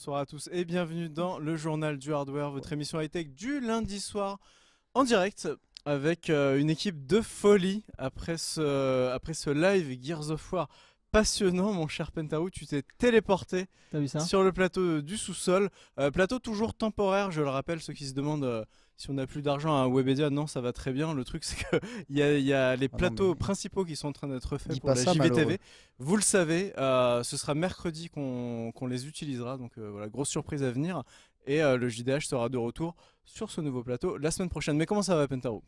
bonsoir à tous et bienvenue dans le journal du hardware, votre émission high-tech du lundi soir en direct avec euh, une équipe de folie après ce, après ce live Gears of War passionnant, mon cher Pentaou, Tu t'es téléporté sur le plateau du sous-sol. Euh, plateau toujours temporaire, je le rappelle, ceux qui se demandent euh, si on n'a plus d'argent à Webedia, non, ça va très bien. Le truc, c'est qu'il y, a les ah plateaux principaux qui sont en train d'être faits pour la Vous le savez, euh, ce sera mercredi qu'on les utilisera. Donc euh, voilà, grosse surprise à venir. Et euh, le JDH sera de retour sur ce nouveau plateau la semaine prochaine. Mais comment ça va, Pentaro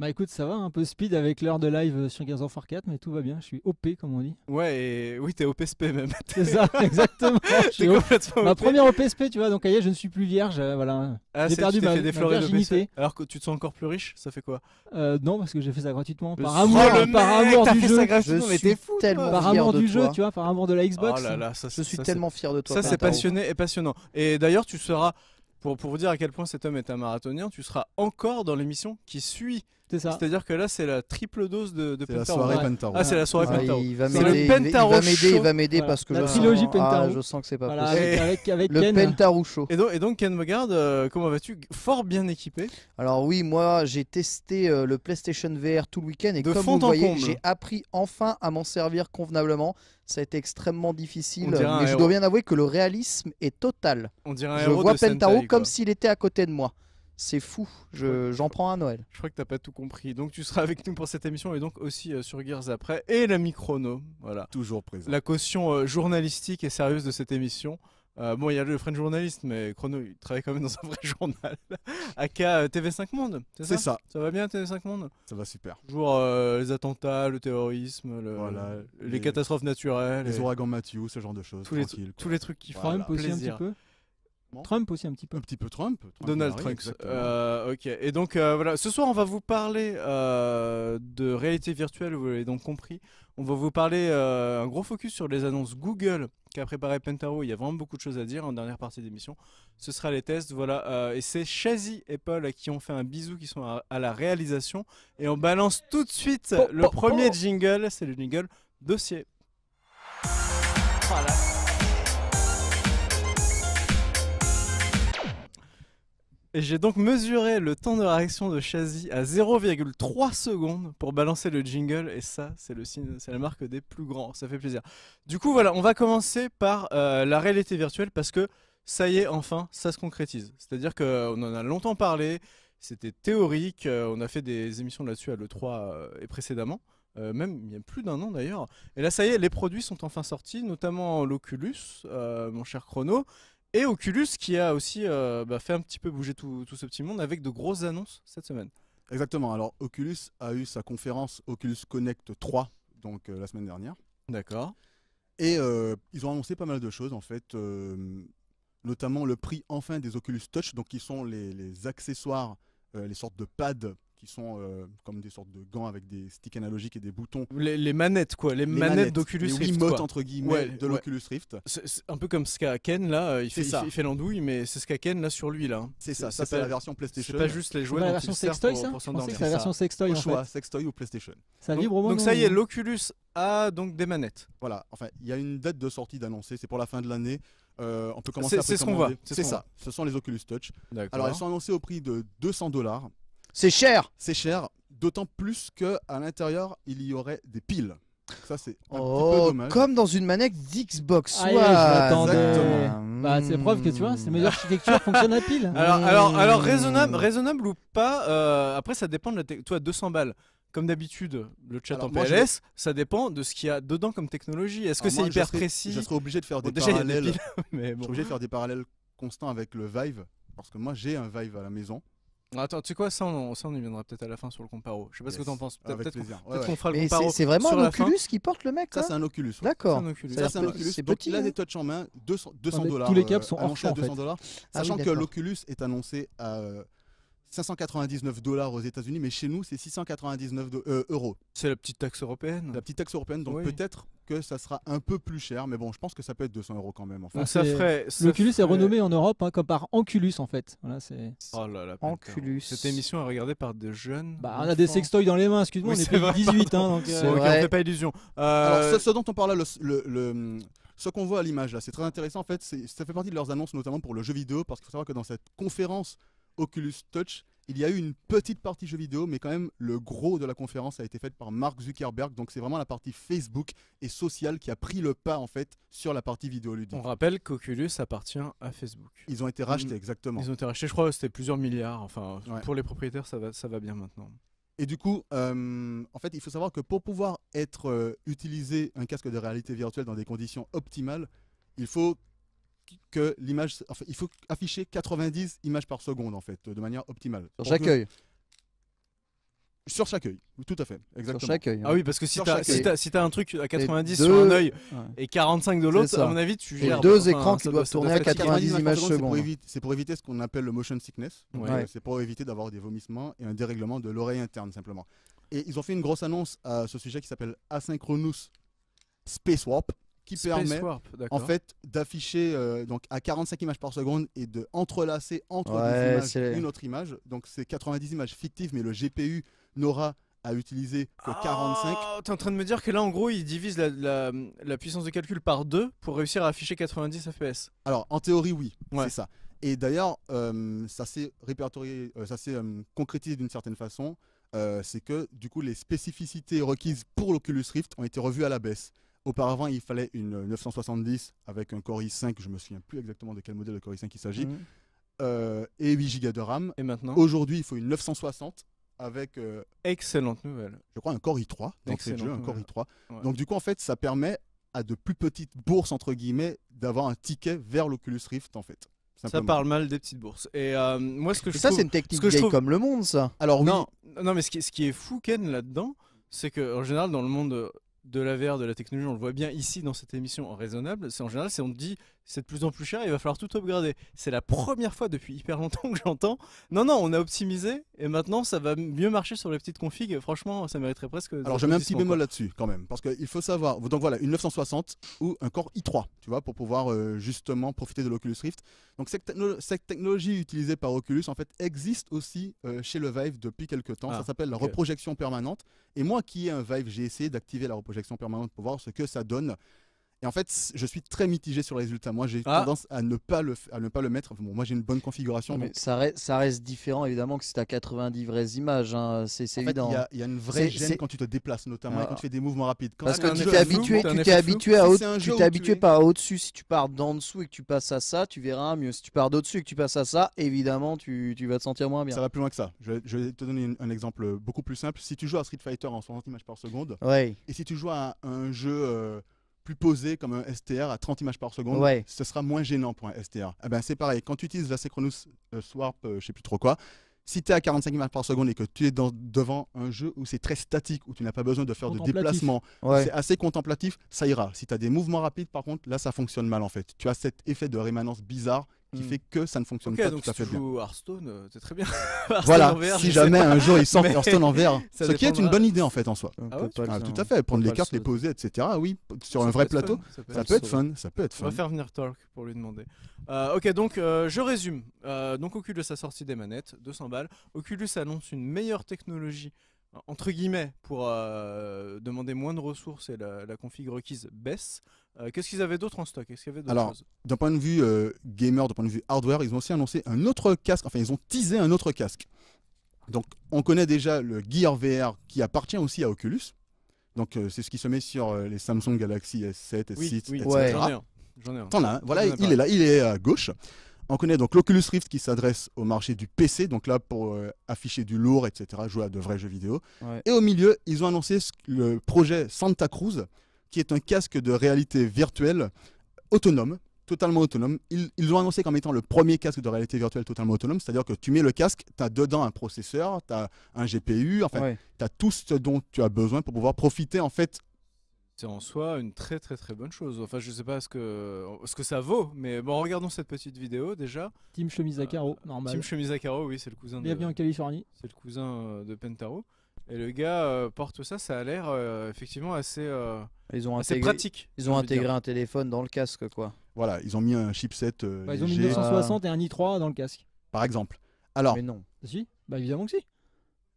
bah écoute, ça va, un peu speed avec l'heure de live euh, sur Gears of War 4, mais tout va bien, je suis OP comme on dit. Ouais, et oui, t'es OPSP même. C'est ça, exactement. t'es complètement Ma première OPSP, tu vois, donc aïe, je ne suis plus vierge, euh, voilà. Ah, j'ai perdu ma, virginité. Alors que tu te sens encore plus riche, ça fait quoi euh, Non, parce que j'ai fait ça gratuitement, par amour, par amour du jeu. mais t'es fou, par amour du jeu, tu vois, par amour de la oh Xbox. là là, je suis tellement fier de toi. Ça, c'est passionné et passionnant. Et d'ailleurs, tu seras, pour, pour vous dire à quel point cet homme est un marathonien, tu seras encore dans l'émission qui suit c'est à dire que là, c'est la triple dose de, de Pentaro. La soirée Ah, c'est la soirée ah, Pentarou. Pentaro. Il va m'aider. Il va m'aider. Il va m'aider parce que la je sens... Pentaro. Ah, je sens que c'est pas possible. avec, avec le Ken. Pentaro show. Et donc, Ken regarde, euh, comment vas-tu Fort bien équipé. Alors oui, moi, j'ai testé euh, le PlayStation VR tout le week-end et comme vous voyez, j'ai appris enfin à m'en servir convenablement. Ça a été extrêmement difficile, mais je dois bien avouer que le réalisme est total. On dirait un je vois Pentaro comme s'il était à côté de moi. C'est fou, j'en prends un Noël. Je crois que tu t'as pas tout compris. Donc tu seras avec nous pour cette émission et donc aussi euh, sur Gears après et la Microno. Voilà. Toujours présent. La caution euh, journalistique et sérieuse de cette émission. Euh, bon, il y a le friend Journaliste, mais Chrono, il travaille quand même dans un vrai journal. AK TV5 Monde, c'est ça, ça va bien TV5 Monde Ça va super. Toujours les attentats, le terrorisme, les, catastrophes naturelles. Les ouragans mathieu ce genre de choses. Tous, les, tous les trucs qui font un Un peu Trump aussi un petit peu. Un petit peu Trump. Donald Trump. Euh, ok. Et donc euh, voilà, ce soir on va vous parler euh, de réalité virtuelle, vous l'avez donc compris. On va vous parler un gros focus sur les annonces Google qu'a préparé Pentaro. Il y a vraiment beaucoup de choses à dire en dernière partie d'émission. Ce sera les tests, voilà. et c'est Chazy et Paul qui ont fait un bisou, qui sont à, la réalisation. Et on balance tout de suite le premier jingle, c'est le jingle dossier. Voilà. Oh Et j'ai donc mesuré le temps de réaction de chasis à 0,3 secondes pour balancer le jingle, et ça, c'est le signe, c'est la marque des plus grands, ça fait plaisir. Du coup, voilà, on va commencer par euh, la réalité virtuelle parce que ça y est, enfin, ça se concrétise. C'est-à-dire qu'on euh, en a longtemps parlé, c'était théorique, euh, on a fait des émissions là-dessus à l'E3 et précédemment. même il y a plus d'un an d'ailleurs. Et là, ça y est, les produits sont enfin sortis, notamment l'Oculus, mon cher Chrono, et Oculus qui a aussi euh, bah, fait un petit peu bouger tout, ce petit monde avec de grosses annonces cette semaine. Exactement, alors Oculus a eu sa conférence Oculus Connect 3, donc euh, la semaine dernière. D'accord. Et euh, ils ont annoncé pas mal de choses en fait, notamment le prix enfin des Oculus Touch, donc qui sont les accessoires, les sortes de pads qui sont euh, comme des sortes de gants avec des sticks analogiques et des boutons. Les, manettes, quoi. Les, manettes, d'Oculus Rift. entre guillemets, de l'Oculus Rift. C'est un peu comme ce qu'a Ken, là. Euh, il fait, ça. Il fait l'andouille, mais c'est ce qu'a Ken, là, sur lui, là. C'est ça, ça, c'est la version PlayStation. C'est pas juste les jouets. C'est la version sextoy, ça C'est la version sextoy, en sextoy ou PlayStation. Ça vibre au Donc, ça y est, l'Oculus a donc des manettes. Voilà, enfin, il y a une date de sortie d'annoncer, c'est pour la fin de l'année. Euh, on peut commencer à C'est ce qu'on voit. C'est ça. Ce sont les Oculus Touch. Alors, elles sont annoncées au prix de 200 dollars. C'est cher. C'est cher, d'autant plus que à l'intérieur, il y aurait des piles. Ça, c'est un peu oh, dommage. Comme dans une manette d'Xbox Ah, Bah, c'est preuve que tu vois, ces meilleure architectures fonctionnent à pile. Mmh. Alors, alors, raisonnable, raisonnable ou pas, euh, après ça dépend de la Toi, 200 balles. Comme d'habitude, le chat en ça dépend de ce qu'il y a dedans comme technologie. Est-ce que c'est hyper précis Je serais obligé de faire des parallèles. Je serais obligé de faire des parallèles constants avec le Vive, parce que moi j'ai un Vive à la maison. Attends, tu sais quoi, ça on, on, y viendra peut-être à la fin sur le comparo. Je sais pas ce que t'en penses. Peut-être peut qu'on fera le comparo. C'est vraiment l'Oculus un Oculus qui porte le mec Ça, hein c'est un Oculus. D'accord. Ça, c'est un Oculus. C'est petit. Là, des hein. touches en main, 200, dollars. Tous les euh, câbles sont hors champ. Ah Sachant que l'Oculus est annoncé à. 599 euh, dollars aux États-Unis, mais chez nous, c'est 699 euh, euros. C'est la petite taxe européenne. La petite taxe européenne, donc peut-être ça sera un peu plus cher, mais bon, je pense que ça peut être 200 euros quand même. Enfin. Ça ferait, L'Oculus est renommé en Europe hein, comme par Anculus en fait. Voilà, c'est... Oh cette émission est regardée par des jeunes. Bah, on a des sextoys dans les mains, excuse-moi, on est, plus 18. Hein, donc, euh, pas illusion. Euh, ce, dont on parle là, le, ce qu'on voit à l'image là, c'est très intéressant en fait, c'est, ça fait partie de leurs annonces notamment pour le jeu vidéo parce qu'il faut savoir que dans cette conférence Oculus Touch, il y a eu une petite partie jeux vidéo, mais quand même le gros de la conférence a été fait par Mark Zuckerberg. Donc c'est vraiment la partie Facebook et sociale qui a pris le pas en fait sur la partie vidéo ludique. On rappelle qu'Oculus appartient à Facebook. Ils ont été rachetés, mm. exactement. Ils ont été rachetés, je crois, c'était plusieurs milliards. Enfin, pour les propriétaires, ça va, ça va bien maintenant. Et du coup, euh, en fait, il faut savoir que pour pouvoir être euh, utilisé un casque de réalité virtuelle dans des conditions optimales, il faut que l'image, enfin, il faut afficher 90 images par seconde en fait, de manière optimale. Sur chaque œil. Sur chaque œil, tout à fait, exactement. Sur chaque Ah oui, hein. parce que si tu si as, as un truc à 90 sur un œil et 45 de l'autre, à mon avis, tu gères. Et deux écrans qui doivent tourner à 90, images par seconde C'est pour, éviter ce qu'on appelle le motion sickness. Euh, c'est pour éviter d'avoir des vomissements et un dérèglement de l'oreille interne simplement. Et ils ont fait une grosse annonce à ce sujet qui s'appelle Asynchronous Space Warp qui permet en fait d'afficher euh, donc à 45 images par seconde et de entrelacer entre images une autre image. Donc c'est 90 images fictives, mais le GPU n'aura à utiliser que 45. 45. es en train de me dire que là, en gros, il divise la, puissance de calcul par deux pour réussir à afficher 90 FPS. Alors, en théorie, oui, c'est ça. Et d'ailleurs, euh, ça s'est répertorié, euh, ça s'est concrétisé d'une certaine façon. c'est que du coup, les spécificités requises pour l'Oculus Rift ont été revues à la baisse. Auparavant, il fallait une 970 euh, avec un Core i5, je me souviens plus exactement de quel modèle de Core i5 il s'agit, mhm. euh, et 8 Go de RAM. Et maintenant Aujourd'hui, il faut une 960 avec. Euh, Excellente nouvelle. Je crois un Core i3 dans ces jeux, un Core i3. Donc, du coup, en fait, ça permet à de plus petites bourses, entre guillemets, d'avoir un ticket vers l'Oculus Rift, en fait. Ça parle mal des petites bourses. Et moi, ce que je ça, c'est une technique comme le monde, ça. Alors oui. non, mais ce qui, ce qui est fou, Ken, là-dedans, c'est que en général, dans le monde de la de la technologie, on le voit bien ici dans cette émission raisonnable, c'est en général, c'est on dit c'est de plus en plus cher, il va falloir tout upgrader. C'est la première fois depuis hyper longtemps que j'entends. Non, non, on a optimisé et maintenant ça va mieux marcher sur les petites configs. franchement, ça mériterait presque. Alors je même un petit bémol là-dessus quand même, parce qu'il faut savoir. Donc voilà, une 960 ou un Core i3, tu vois, pour pouvoir euh, justement profiter de l'Oculus Rift. Donc cette, technologie utilisée par Oculus en fait existe aussi euh, chez le Vive depuis quelques temps. ça ah, s'appelle la reprojection permanente. Et moi qui ai un Vive, j'ai essayé d'activer la reprojection permanente pour voir ce que ça donne. Et en fait, je suis très mitigé sur les résultats Moi, j'ai ah. tendance à ne pas le, ne pas le mettre. moi, j'ai une bonne configuration. mais ça, reste, différent, évidemment, que tu as 90 vraies images. Hein, c'est évident. Hein. Il y, a une vraie gêne quand tu te déplaces, notamment ah. quand tu fais des mouvements rapides. Parce que tu t'es habitué, tu habitué à tu habitué par au-dessus. Si tu pars d'en dessous et que tu passes à ça, tu verras mieux. Si tu pars d'au-dessus et que tu passes à ça, évidemment, tu, vas te sentir moins bien. Ça va plus loin que ça. Je, vais te donner un, exemple beaucoup plus simple. Si tu joues à Street Fighter en 60 images par seconde, et si tu joues à un, jeu. Euh, posé comme un STR à 30 images par seconde, ce sera moins gênant pour un STR. Eh ben, c'est pareil, quand tu utilises la Synchronous euh, Swarp, euh, je sais plus trop quoi, si tu es à 45 images par seconde et que tu es devant un jeu où c'est très statique, où tu n'as pas besoin de faire de déplacement, c'est assez contemplatif, ça ira. Si tu as des mouvements rapides, par contre, là, ça fonctionne mal en fait. Tu as cet effet de rémanence bizarre qui hmm. fait que ça ne fonctionne pas tout à fait tu Joues Hearthstone, c'est euh, très bien. voilà, si jamais un jour ils sortent Hearthstone en vert, ce qui est une bonne idée en fait en soi. Ah tout à fait, prendre les cartes, les poser, etc. Oui, sur un vrai plateau, ça peut, être fun, ça peut être On va faire venir Torque pour lui demander. Euh, ok, donc euh, je résume. donc Oculus a sorti des manettes, 200 balles. Oculus annonce une meilleure technologie entre guillemets, pour euh, demander moins de ressources et la, la config requise baisse. Euh, qu'est-ce qu'ils avaient d'autre en stock ce qu'il y avait Alors, d'un point de vue euh, gamer, d'un point de vue hardware, ils ont aussi annoncé un autre casque, enfin ils ont teasé un autre casque. Donc on connaît déjà le Gear VR qui appartient aussi à Oculus. Donc c'est ce qui se met sur les Samsung Galaxy S7, S6, oui, oui, J'en ai un. T'en as un. Voilà, il est là, il est à gauche. On connaît donc l'Oculus Rift qui s'adresse au marché du PC, donc là pour euh, afficher du lourd, etc., jouer à de vrais jeux vidéo. Et au milieu, ils ont annoncé le projet Santa Cruz, qui est un casque de réalité virtuelle autonome, totalement autonome. Ils, ont annoncé comme étant le premier casque de réalité virtuelle totalement autonome, c'est-à-dire que tu mets le casque, tu as dedans un processeur, tu as un GPU, enfin, tu as tout ce dont tu as besoin pour pouvoir profiter en fait c'est en soi une très très très bonne chose. Enfin, je sais pas ce que, ce que ça vaut, mais bon, regardons cette petite vidéo déjà. Team Chemise à euh, carreaux, normal. Chemise à carreaux, oui, c'est le cousin bien de. Bien en Californie. C'est le cousin euh, de Pentaro. Et le gars euh, porte ça, ça a l'air effectivement assez, ils ont assez pratique. Ils ont intégré un téléphone dans le casque, quoi. Voilà, ils ont mis un chipset. Bah, ils ont mis et un i3 dans le casque. Par exemple. Alors. Mais non. Si, bah évidemment que si.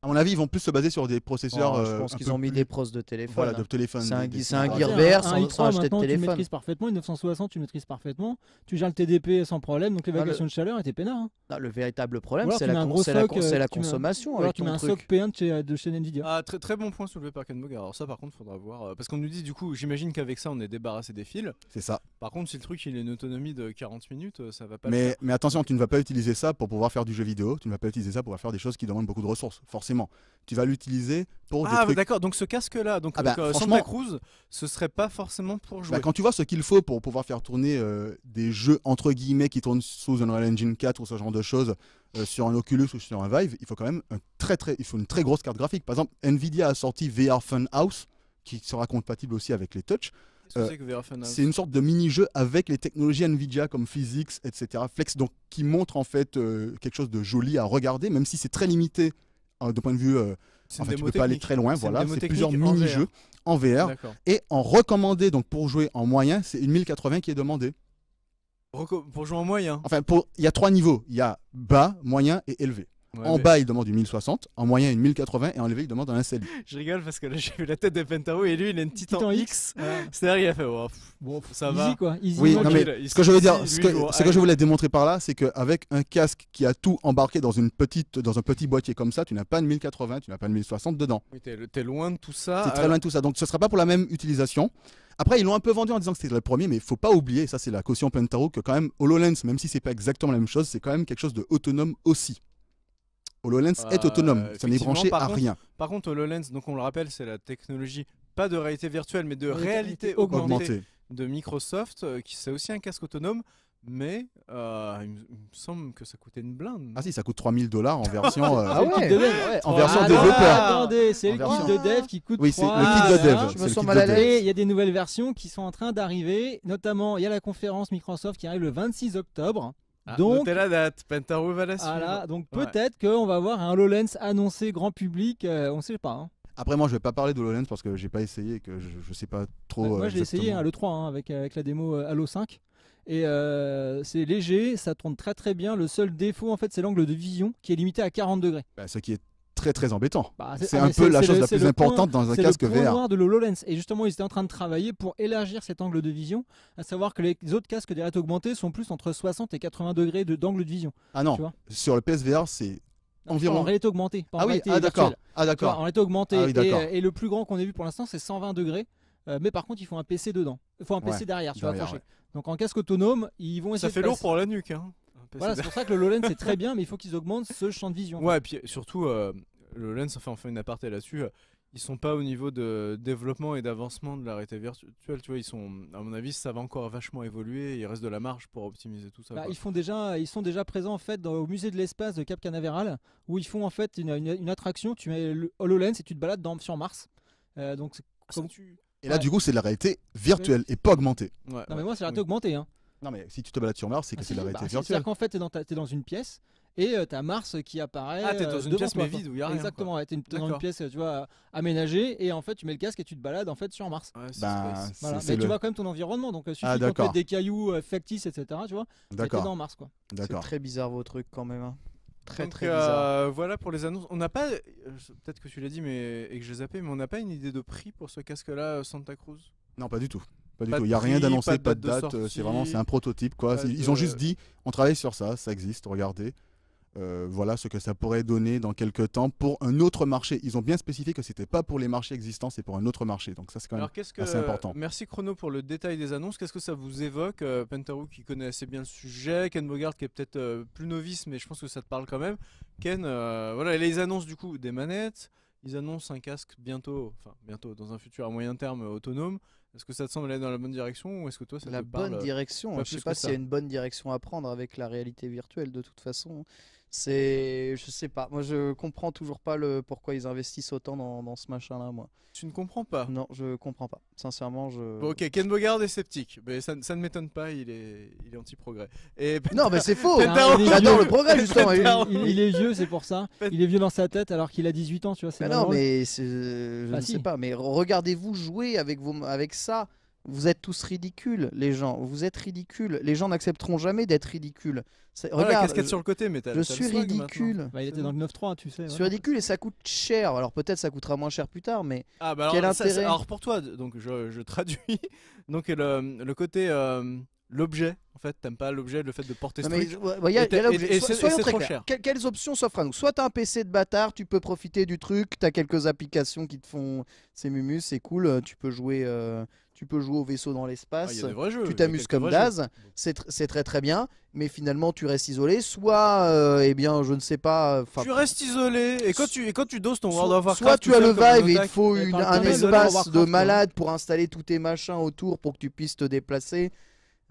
À mon avis, ils vont plus se baser sur des processeurs. Oh, je euh, pense qu'ils ont mis des pros de téléphone. Voilà, hein. de téléphone. C'est un, des... un sans, acheter de téléphone. Tu maîtrises parfaitement, une 960, tu maîtrises parfaitement. Tu gères le TDP sans problème, donc l'évacuation de chaleur était peinard. Hein. le véritable problème, c'est la, consommation. Euh, alors, tu mets un soc P1 de chez, Nvidia. Ah, très, très bon point soulevé par Kenbog. Alors, ça, par contre, faudra voir. Euh, parce qu'on nous dit, du coup, j'imagine qu'avec ça, on est débarrassé des fils. C'est ça. Par contre, si le truc, il a une autonomie de 40 minutes, ça va pas. Mais attention, tu ne vas pas utiliser ça pour pouvoir faire du jeu vidéo. Tu ne vas pas utiliser ça pour faire des choses qui demandent beaucoup de ressources. Forcément tu vas l'utiliser pour. Ah, trucs... d'accord. Donc ce casque-là, donc, ah bah, Cruz, ce serait pas forcément pour bah, jouer. quand tu vois ce qu'il faut pour pouvoir faire tourner euh, des jeux entre guillemets qui tournent sous Unreal Engine 4 ou ce genre de choses euh, sur un Oculus ou sur un Vive, il faut quand même un très très, il faut une très grosse carte graphique. Par exemple, Nvidia a sorti VR Fun House qui sera compatible aussi avec les touch. Euh, c'est une sorte de mini-jeu avec les technologies Nvidia comme Physics, etc. Flex, donc qui montre en fait quelque chose de joli à regarder, même si c'est très limité euh, de point de vue. Euh, ne fait, peux pas aller très loin. Voilà, c'est plusieurs mini-jeux en VR. et en recommandé, donc pour jouer en moyen, c'est une 1080 qui est demandé. pour jouer en moyen Enfin, il y a trois niveaux. Il y a bas, moyen et élevé en bas, il demande une 1060, en moyen une 1080 et en élevé, il demande un SLI. Je rigole parce que là, j'ai vu la tête de Pentaro et lui, il a une petite X. C'est-à-dire qu'il a fait oh, bon, ça va. oui, mais ce que je dire, ce que, je voulais démontrer par là, c'est qu'avec un casque qui a tout embarqué dans, une petite, dans un petit boîtier comme ça, tu n'as pas une 1080, tu n'as pas une 1060 dedans. Tu t'es loin de tout ça. T'es très loin de tout ça. Donc ce ne sera pas pour la même utilisation. Après, ils l'ont un peu vendu en disant que c'était le premier, mais il faut pas oublier, ça c'est la caution Pentaro, que quand même HoloLens, même si c'est pas exactement la même chose, c'est quand même quelque chose de autonome aussi. HoloLens est euh, autonome, ça n'est branché à rien. Par contre, HoloLens, donc on le rappelle, c'est la technologie pas de réalité virtuelle, mais de réalité, augmentée, de Microsoft, euh, qui c'est aussi un casque autonome. Mais euh, il, me, semble que ça coûtait une blinde. Ah si, ça coûte 3000 dollars en version ah ouais, en version développeur. Attendez, c'est le kit de dev ah, qui coûte Oui, c'est le kit de dev. Je me sens mal à Il y a des nouvelles versions qui sont en train d'arriver, notamment il y a la conférence Microsoft qui arrive le 26 octobre. Ah, donc, date, donc peut-être qu'on va voir un Lowlands annoncé grand public, euh, on ne sait pas. Hein. Après, moi, je vais pas parler de Lowlands parce que j'ai pas essayé que je, ne sais pas trop. moi, j'ai essayé hein, le 3 hein, avec, euh, avec la démo euh, Halo 5. Et c'est léger, ça tourne très très bien. Le seul défaut, en fait, c'est l'angle de vision qui est limité à 40 degrés. Bah, ce qui est très très embêtant. Bah, c'est ah, un peu la chose la plus importante dans un casque le VR. noir de l'HoloLens. Et justement, ils étaient en train de travailler pour élargir cet angle de vision, à savoir que les autres casques des augmentés sont plus entre 60 et 80 degrés d'angle de, vision. Ah non, sur le PSVR, c'est environ. Ah ah, en réalité augmentée. ah oui, d'accord. d'accord. En réalité augmentée. et, le plus grand qu'on ait vu pour l'instant, c'est 120 degrés. Euh, mais par contre, il faut un PC dedans. Il faut un PC derrière, tu vas Donc en casque autonome, ils vont essayer. Ça fait lourd pour la nuque. Hein. voilà, c'est pour ça que le Lowland c'est très bien, mais il faut qu'ils augmentent ce champ de vision. Ouais, et puis surtout, euh, le Lens, enfin, on fait une aparté là-dessus. Euh, ils sont pas au niveau de développement et d'avancement de la réalité virtuelle. Tu vois, ils sont, à mon avis, ça va encore vachement évoluer. il reste de la marge pour optimiser tout ça. Bah, ils font déjà, ils sont déjà présents en fait dans, au musée de l'espace de Cap Canaveral, où ils font en fait une, attraction. Tu mets le Hololens et tu te balades sur Mars. Euh, donc, ah, comme... tu... Et là, du coup, c'est de la réalité virtuelle et pas augmentée. non, mais moi, c'est la réalité augmentée. Hein. Non, mais si tu te balades sur Mars, c'est que ah, c'est la réalité bah, virtuelle. C'est-à-dire qu'en fait, tu es, dans une pièce, et euh, t'as Mars qui apparaît. Ah, t'es dans euh, une pièce mais vide où il y a rien. Exactement, t'es une, dans une pièce, tu vois, aménagée et en fait tu mets le casque et tu te balades en fait sur Mars. Ouais, bah, Mais tu vois quand même ton environnement, donc euh, suffit ah, de des cailloux euh, factices, etc. Tu vois, t'es dans Mars quoi. C'est très bizarre vos trucs quand même. Hein. Très très bizarre. voilà pour les annonces. On n'a pas, peut-être que tu l'as dit mais, et que je zappé, mais on n'a pas une idée de prix pour ce casque-là Santa Cruz Non, pas du tout. Pas du tout. Il n'y a rien d'annoncé, pas, de date. c'est vraiment c'est un prototype quoi. Ils ont juste dit on travaille sur ça, ça existe, regardez. Euh, voilà ce que ça pourrait donner dans quelques temps pour un autre marché. Ils ont bien spécifié que c'était pas pour les marchés existants, c'est pour un autre marché. Donc ça c'est quand même assez important. Merci Chrono pour le détail des annonces. Qu'est-ce que ça vous évoque, euh, qui connaît assez bien le sujet, Ken Bogard qui est peut-être euh, plus novice, mais je pense que ça te parle quand même. Ken, euh, voilà les annonces du coup des manettes. Ils annoncent un casque bientôt, enfin bientôt, dans un futur à moyen terme autonome. Est-ce que ça te semble aller dans la bonne direction ou est-ce que toi ça la bonne direction Je ne sais pas s'il y a une bonne direction à prendre avec la réalité virtuelle de toute façon. C'est, je sais pas. Moi, je comprends toujours pas le pourquoi ils investissent autant dans, dans ce machin-là, moi. Tu ne comprends pas Non, je comprends pas. Sincèrement, je. ok, Ken Bogard est sceptique, mais ça, ça ne m'étonne pas. Il est, il est anti-progrès. Et Non, mais c'est faux. J'adore hein. il le progrès justement. Il, est vieux, c'est pour ça. Il est vieux dans sa tête alors qu'il a 18 ans, tu vois. non, mais je ah, ne sais pas. Mais regardez-vous jouer avec vous avec ça. Vous êtes tous ridicules, les gens. Vous êtes ridicules. Les gens n'accepteront jamais d'être ridicules. Qu'est-ce regarde, y je, sur le côté, mais je suis ridicule. Bah, il était dans le 9-3, tu sais. Je suis ridicule et ça coûte cher. Alors peut-être ça coûtera moins cher plus tard, mais ah, bah quel intérêt Alors pour toi, donc je, traduis. donc le, côté euh, l'objet, en fait, t'aimes pas l'objet, le fait de porter. Mais, ouais, y a, y a l'objet. et très quelles options s'offrent à nous Soit as un PC de bâtard, tu peux profiter du truc, t'as quelques applications qui te font, c'est mumus, c'est cool, tu peux jouer. Euh, tu peux jouer au vaisseau dans ah, l'espace, tu t'amuses comme Daz, c'est très très bien, mais finalement tu restes isolé, soit, euh, eh bien, je ne sais pas... Euh, tu restes isolé, et quand tu, et quand tu doses ton World of Soit tu as le vibe et il faut un espace de malade pour installer tous tes machins autour pour que tu puisses te déplacer,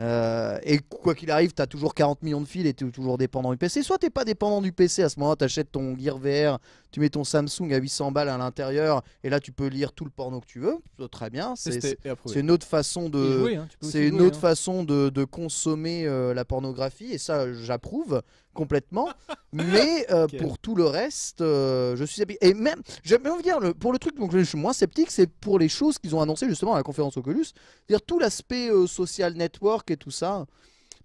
euh, et quoi qu'il arrive, tu as toujours 40 millions de fils et tu es toujours dépendant du PC. Soit tu pas dépendant du PC, à ce moment-là, tu achètes ton Gear VR, tu mets ton Samsung à 800 balles à l'intérieur, et là tu peux lire tout le porno que tu veux. Très bien, c'est une autre façon de, hein, une autre hein. façon de, consommer euh, la pornographie, et ça j'approuve complètement. mais euh, pour tout le reste, euh, je suis sceptique Et même, j'aime bien dire, pour le truc, donc je suis moins sceptique, c'est pour les choses qu'ils ont annoncé justement à la conférence Oculus. C'est-à-dire tout l'aspect euh, social network et tout ça.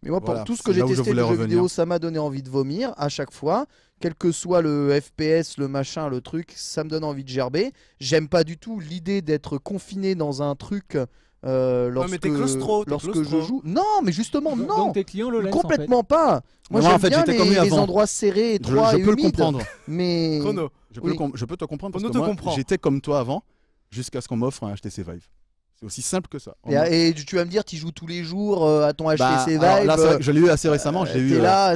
Mais moi, pour tout ce que j'ai testé de jeux vidéo, ça m'a donné envie de vomir à chaque fois. Quel que soit le FPS, le machin, le truc, ça me donne envie de gerber. J'aime pas du tout l'idée d'être confiné dans un truc euh, lorsque, mais claustro, lorsque je joue. Non, mais justement, non. Donc tes clients le Complètement en fait. pas. Moi, Moi, j'aime en fait, bien j'étais les, comme lui les avant. endroits serrés, étroits je, je et peux le comprendre. Mais Chrono. Je peux, Oui. le com- je peux te comprendre parce Nous, que moi, comprend. j'étais comme toi avant, jusqu'à ce qu'on m'offre un HTC Vive. C'est aussi simple que ça. Et, tu vas me dire, tu joues tous les jours euh, à ton HTC bah, Vive. là, euh, je l'ai eu assez récemment. eu. Euh,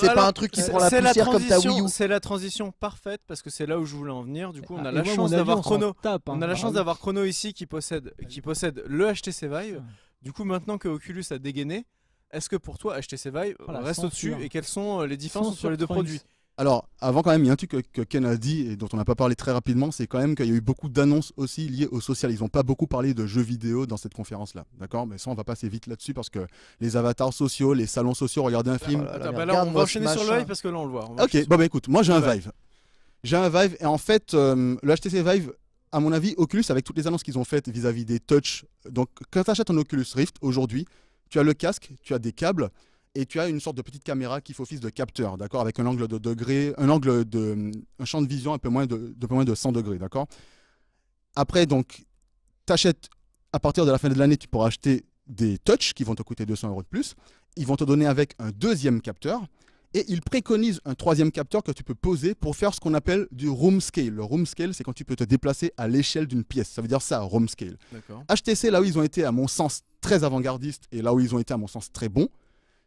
c'est pas, un truc qui se prend la poussière comme ta Wii U. C'est la transition parfaite parce que c'est là où je voulais en venir. Du coup, on a ah, la chance d'avoir Chrono. Hein. on a la bah chance d'avoir Chrono ici qui possède, qui possède le HTC Vive. Du coup, maintenant que Oculus a dégainé, est-ce que pour toi HTC Vive oh, reste au-dessus et quelles sont les différences entre les deux produits alors, avant quand même, il y a un truc que, Ken a dit et dont on n'a pas parlé très rapidement, c'est quand même qu'il y a eu beaucoup d'annonces aussi liées au social. Ils n'ont pas beaucoup parlé de jeux vidéo dans cette conférence-là, d'accord Mais ça, on va passer vite là-dessus parce que les avatars sociaux, les salons sociaux, regarder un film. Ah, Attends, bah on va enchaîner sur le live parce que là, on le voit. ok, bon, bah écoute, moi j'ai un Vive. J'ai un Vive et en fait, l'HTC euh, le HTC Vive, à mon avis, Oculus, avec toutes les annonces qu'ils ont faites vis-à-vis des touch, donc quand tu achètes un Oculus Rift aujourd'hui, tu as le casque, tu as des câbles et tu as une sorte de petite caméra qui fait office de capteur, d'accord, avec un angle de degré, un angle de, un champ de vision un peu moins de, de, peu moins de 100 degrés, d'accord. Après, donc, achètes, à partir de la fin de l'année, tu pourras acheter des Touch qui vont te coûter 200 euros de plus. Ils vont te donner avec un deuxième capteur et ils préconisent un troisième capteur que tu peux poser pour faire ce qu'on appelle du room scale. Le room scale, c'est quand tu peux te déplacer à l'échelle d'une pièce. Ça veut dire ça, room scale. HTC, là où ils ont été, à mon sens, très avant-gardistes et là où ils ont été, à mon sens, très bons,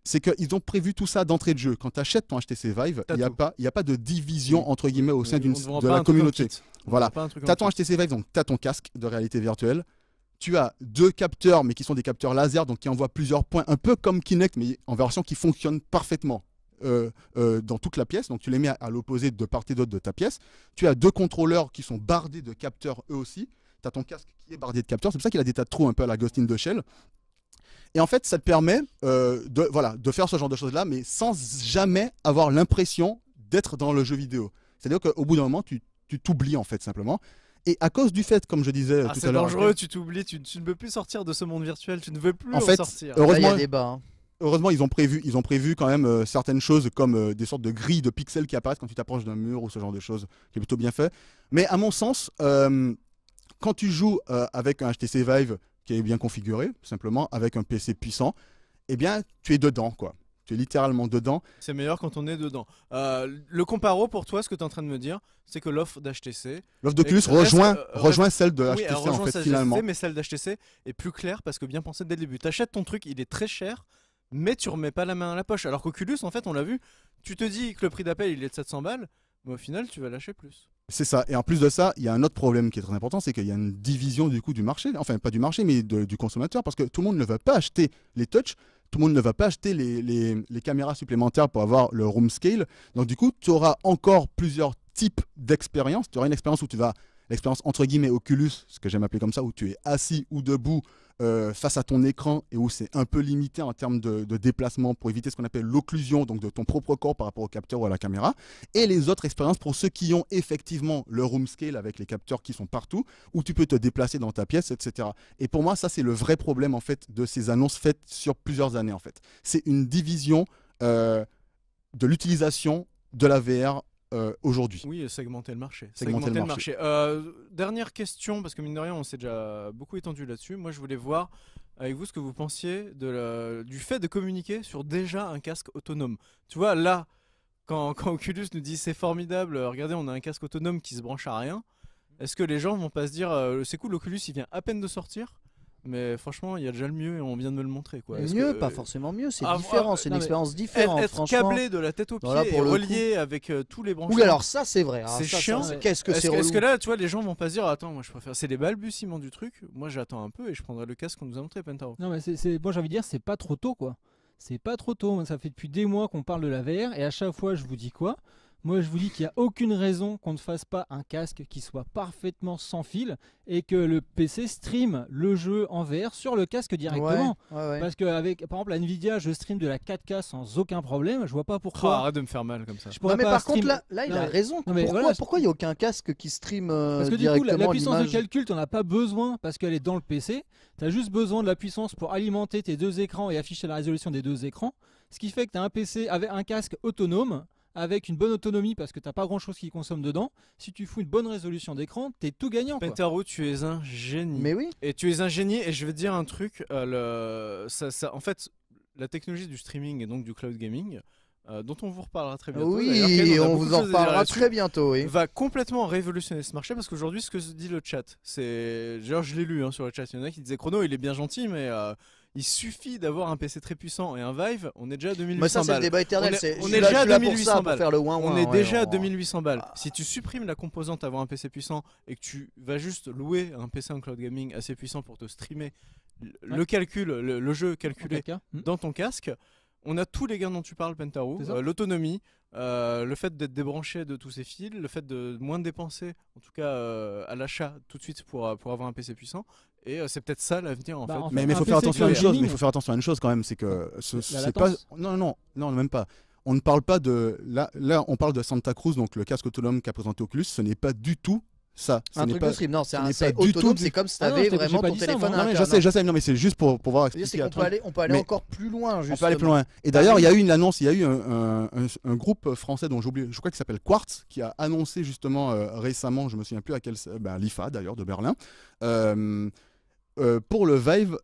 c'est qu'ils ont prévu tout ça d'entrée de jeu. Quand tu achètes ton HTC Vive, il n'y a, pas, a pas de division entre guillemets au sein de la communauté. Voilà. Tu as ton HTC Vive, donc tu as ton casque de réalité virtuelle. Tu as deux capteurs, mais qui sont des capteurs laser, donc qui envoient plusieurs points, un peu comme Kinect, mais en version qui fonctionne parfaitement. Euh, euh, dans toute la pièce, donc tu les mets à, l'opposé de part et d'autre de ta pièce. Tu as deux contrôleurs qui sont bardés de capteurs eux aussi. Tu as ton casque qui est bardé de capteurs, c'est pour ça qu'il a des tas de trous un peu à la Ghost de Shell. Et en fait, ça te permet euh, de, voilà, de faire ce genre de choses-là, mais sans jamais avoir l'impression d'être dans le jeu vidéo. C'est-à-dire qu'au bout d'un moment, tu t'oublies en fait simplement. Et à cause du fait, comme je disais ah, tout à l'heure. C'est dangereux, tu t'oublies, tu, ne veux plus sortir de ce monde virtuel, tu ne veux plus en, en fait, sortir. Heureusement, hein. heureusement, ils ont prévu, ils ont prévu quand même euh, certaines choses comme euh, des sortes de grilles de pixels qui apparaissent quand tu t'approches d'un mur ou ce genre de choses, qui est plutôt bien fait. Mais à mon sens, quand tu joues avec un HTC Vive est bien configuré, simplement avec un PC puissant, et eh bien, tu es dedans, quoi. Tu es littéralement dedans. C'est meilleur quand on est dedans. Euh, le comparo, pour toi, ce que tu es en train de me dire, c'est que l'offre d'HTC. L'offre d'Oculus euh, rejoint, rejoint celle de HTC, finalement. mais celle d'HTC est plus claire parce que bien pensé dès le début. Tu achètes ton truc, il est très cher, mais tu remets pas la main à la poche. Alors qu'Oculus, en fait, on l'a vu, tu te dis que le prix d'appel, il est de 700 balles, mais au final, tu vas lâcher plus. C'est ça. Et en plus de ça, il y a un autre problème qui est très important, c'est qu'il y a une division du coup du marché, enfin pas du marché, mais du consommateur, parce que tout le monde ne va pas acheter les Touch, tout le monde ne va pas acheter les, les caméras supplémentaires pour avoir le room scale. Donc du coup, tu auras encore plusieurs types d'expériences. Tu auras une expérience où tu vas l'expérience entre guillemets Oculus, ce que j'aime appeler comme ça, où tu es assis ou debout euh, face à ton écran et où c'est un peu limité en termes de, déplacement pour éviter ce qu'on appelle l'occlusion, donc de ton propre corps par rapport au capteur ou à la caméra. Et les autres expériences pour ceux qui ont effectivement le room scale avec les capteurs qui sont partout, où tu peux te déplacer dans ta pièce, etc. Et pour moi, ça, c'est le vrai problème en fait de ces annonces faites sur plusieurs années en fait. C'est une division euh, de l'utilisation de la VR euh, aujourd'hui. Oui, euh, segmenter le marché. marché. Euh, dernière question, parce que mine de rien, on s'est déjà beaucoup étendu là-dessus. Moi, je voulais voir avec vous ce que vous pensiez du fait de communiquer sur déjà un casque autonome. Tu vois, là, quand, Oculus nous dit c'est formidable, regardez, on a un casque autonome qui se branche à rien, est-ce que les gens vont pas se dire c'est cool, l'Oculus, il vient à peine de sortir mais franchement, il y a déjà le mieux et on vient de me le montrer. Quoi. Mieux, pas forcément mieux, c'est ah, différent, c'est une expérience différente. Être câblé de la tête aux pieds pour et relié avec euh, tous les branches. Oui, alors ça, c'est vrai. Hein, c'est chiant. Qu'est-ce que c'est Est-ce que, là, tu vois, les gens vont pas se dire Attends, moi je préfère. C'est les balbutiements du truc. Moi j'attends un peu et je prendrai le casque qu'on nous a montré, Pentaro. Non, mais c'est. Moi j'ai envie de dire, c'est pas trop tôt quoi. C'est pas trop tôt. Ça fait depuis des mois qu'on parle de la VR et à chaque fois, je vous dis quoi moi, je vous dis qu'il n'y a aucune raison qu'on ne fasse pas un casque qui soit parfaitement sans fil et que le PC stream le jeu en VR sur le casque directement. Parce que, par exemple, la Nvidia, je stream de la 4K sans aucun problème. Je vois pas pourquoi. Oh, arrête de me faire mal comme ça. mais par contre, là, il a raison. pourquoi il n'y a aucun casque qui stream directement euh, Parce que du coup, la, puissance de calcul, tu n'en as pas besoin parce qu'elle est dans le PC. Tu as juste besoin de la puissance pour alimenter tes deux écrans et afficher la résolution des deux écrans. Ce qui fait que tu as un PC avec un casque autonome avec une bonne autonomie parce que t'as pas grand chose qui consomme dedans, si tu fous une bonne résolution d'écran, t'es tout gagnant. Quoi. Pentaro, tu es un génie. Mais oui. Et tu es un génie, et je vais te dire un truc. Euh, en fait, la technologie du streaming et donc du cloud gaming, euh, dont on vous reparlera très bientôt. Oui, on, on vous en reparlera très bientôt. Va complètement révolutionner ce marché parce qu'aujourd'hui, ce que dit le chat, c'est. D'ailleurs, je l'ai lu hein, sur le chat. Il y en a qui disaient Chrono, il est bien gentil, mais. Euh, il suffit d'avoir un PC très puissant et un Vive, on est déjà à 2800 Mais ça, balles. Le débat éternel, on est, déjà à 2800 balles. on est déjà à 2800 balles. Ah. Si tu supprimes la composante avoir un PC puissant et que tu vas juste louer un PC en cloud gaming assez puissant pour te streamer le calcul, le, jeu calculé hmm. dans ton casque, on a tous les gains dont tu parles, Pentarou, euh, l'autonomie, euh, le fait d'être débranché de tous ces fils, le fait de moins dépenser, en tout cas euh, à l'achat tout de suite pour, pour avoir un PC puissant, et euh, c'est peut-être ça l'avenir en bah, mais il faut faire attention à une chose. Mais faut faire attention à une chose quand même, c'est que pas. Non, non, non, même pas. On ne parle pas de là. Là, on parle de Santa Cruz, donc le casque autonome qu'a présenté Oculus. Ce n'est pas du tout ça. Ce un pas, de stream. Non, c'est un autonome. C'est comme si ah t'avais vraiment ton téléphone. Ça, je sais, je sais. Non, mais c'est juste pour voir expliquer. On peut aller, on peut aller encore plus loin. Justement. On peut aller plus loin. Et d'ailleurs, il y a ah eu une annonce. Il y a eu un, un, groupe français dont j'oublie. Je crois qu'il s'appelle Quartz, qui a annoncé justement euh, récemment. Je me souviens plus à quel. Ben, L'IFA d'ailleurs de Berlin. Euh, euh, pour le Vive,